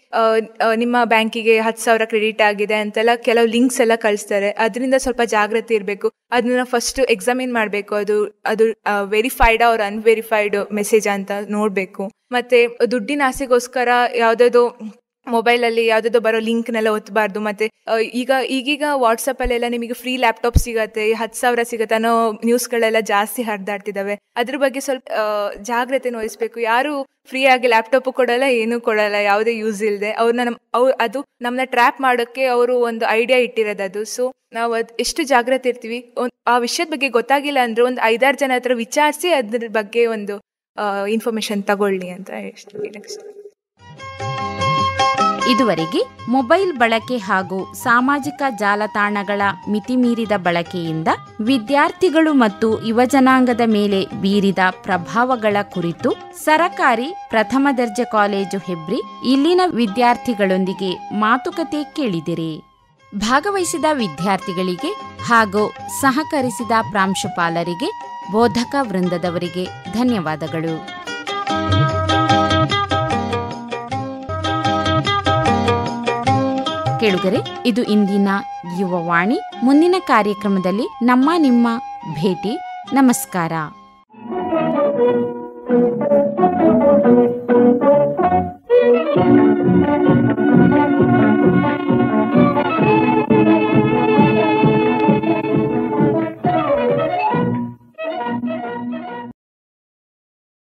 ನಿಮ್ಮ ಬ್ಯಾಂಕಿಗೆ ಹತ್ತು ಸಾವಿರ ಕ್ರೆಡಿಟ್ ಆಗಿದೆ ಅಂತೆಲ್ಲ ಕೆಲವು ಲಿಂಕ್ಸ್ ಎಲ್ಲ ಕಳಿಸ್ತಾರೆ ಅದರಿಂದ ಸ್ವಲ್ಪ ಜಾಗ್ರತೆ ಇರಬೇಕು ಅದನ್ನ ಫಸ್ಟ್ ಎಕ್ಸಾಮಿನ್ ಮಾಡಬೇಕು ಅದು ಅದು ವೆರಿಫೈಡ್ ಅವ್ರ ಅನ್ವೆರಿಫೈಡ್ ಮೆಸೇಜ್ ಅಂತ ನೋಡಬೇಕು ಮತ್ತೆ ದುಡ್ಡಿನ ಆಸೆಗೋಸ್ಕರ ಯಾವುದಾದ್ರು ಮೊಬೈಲಲ್ಲಿ ಯಾವುದಾದ್ರು ಬರೋ ಲಿಂಕ್ನೆಲ್ಲ ಒತ್ತಬಾರ್ದು ಮತ್ತೆ ಈಗ ಈಗೀಗ ವಾಟ್ಸಪ್ಪಲ್ಲೆಲ್ಲ ನಿಮಗೆ ಫ್ರೀ ಲ್ಯಾಪ್ಟಾಪ್ ಸಿಗತ್ತೆ ಹತ್ತು ಸಾವಿರ ಸಿಗತ್ತೆ ಅನ್ನೋ ನ್ಯೂಸ್ಗಳೆಲ್ಲ ಜಾಸ್ತಿ ಹರಿದಾಡ್ತಿದ್ದಾವೆ ಅದ್ರ ಬಗ್ಗೆ ಸ್ವಲ್ಪ ಜಾಗ್ರತೆ ವಹಿಸ್ಬೇಕು ಯಾರು ಫ್ರೀ ಆಗಿ ಲ್ಯಾಪ್ಟಾಪ್ ಕೊಡಲ್ಲ ಏನೂ ಕೊಡಲ್ಲ ಯಾವುದೇ ಯೂಸ್ ಇಲ್ಲದೆ ಅವ್ರನ್ನ ನಮ್ಮ ಅವ್ರು ಅದು ನಮ್ಮನ್ನ ಟ್ರ್ಯಾಪ್ ಮಾಡೋಕ್ಕೆ ಅವರು ಒಂದು ಐಡಿಯಾ ಇಟ್ಟಿರೋದು ಅದು ಸೊ ನಾವು ಅದು ಎಷ್ಟು ಜಾಗ್ರತೆ ಇರ್ತೀವಿ ಆ ವಿಷಯದ ಬಗ್ಗೆ ಗೊತ್ತಾಗಿಲ್ಲ ಅಂದ್ರೆ ಒಂದು ಐದಾರು ಜನ ಹತ್ರ ವಿಚಾರಿಸಿ ಅದ್ರ ಬಗ್ಗೆ ಒಂದು ಇನ್ಫಾರ್ಮೇಶನ್ ತಗೊಳ್ಳಿ ಅಂತ ಎಷ್ಟು ಇದುವರೆಗೆ ಮೊಬೈಲ್ ಬಳಕೆ ಹಾಗೂ ಸಾಮಾಜಿಕ ಜಾಲತಾಣಗಳ ಮಿತಿಮೀರಿದ ಬಳಕೆಯಿಂದ ವಿದ್ಯಾರ್ಥಿಗಳು ಮತ್ತು ಯುವಜನಾಂಗದ ಮೇಲೆ ಬೀರಿದ ಪ್ರಭಾವಗಳ ಕುರಿತು ಸರಕಾರಿ ಪ್ರಥಮ ದರ್ಜೆ ಕಾಲೇಜು ಹೆಬ್ರಿ ಇಲ್ಲಿನ ವಿದ್ಯಾರ್ಥಿಗಳೊಂದಿಗೆ ಮಾತುಕತೆ ಕೇಳಿದಿರಿ ಭಾಗವಹಿಸಿದ ವಿದ್ಯಾರ್ಥಿಗಳಿಗೆ ಹಾಗೂ ಸಹಕರಿಸಿದ ಪ್ರಾಂಶುಪಾಲರಿಗೆ ಬೋಧಕ ವೃಂದದವರಿಗೆ ಧನ್ಯವಾದಗಳು ಕೇಳುಗರೆ ಇದು ಇಂದಿನ ಯುವವಾಣಿ ಮುಂದಿನ ಕಾರ್ಯಕ್ರಮದಲ್ಲಿ ನಮ್ಮ ನಿಮ್ಮ ಭೇಟಿ ನಮಸ್ಕಾರ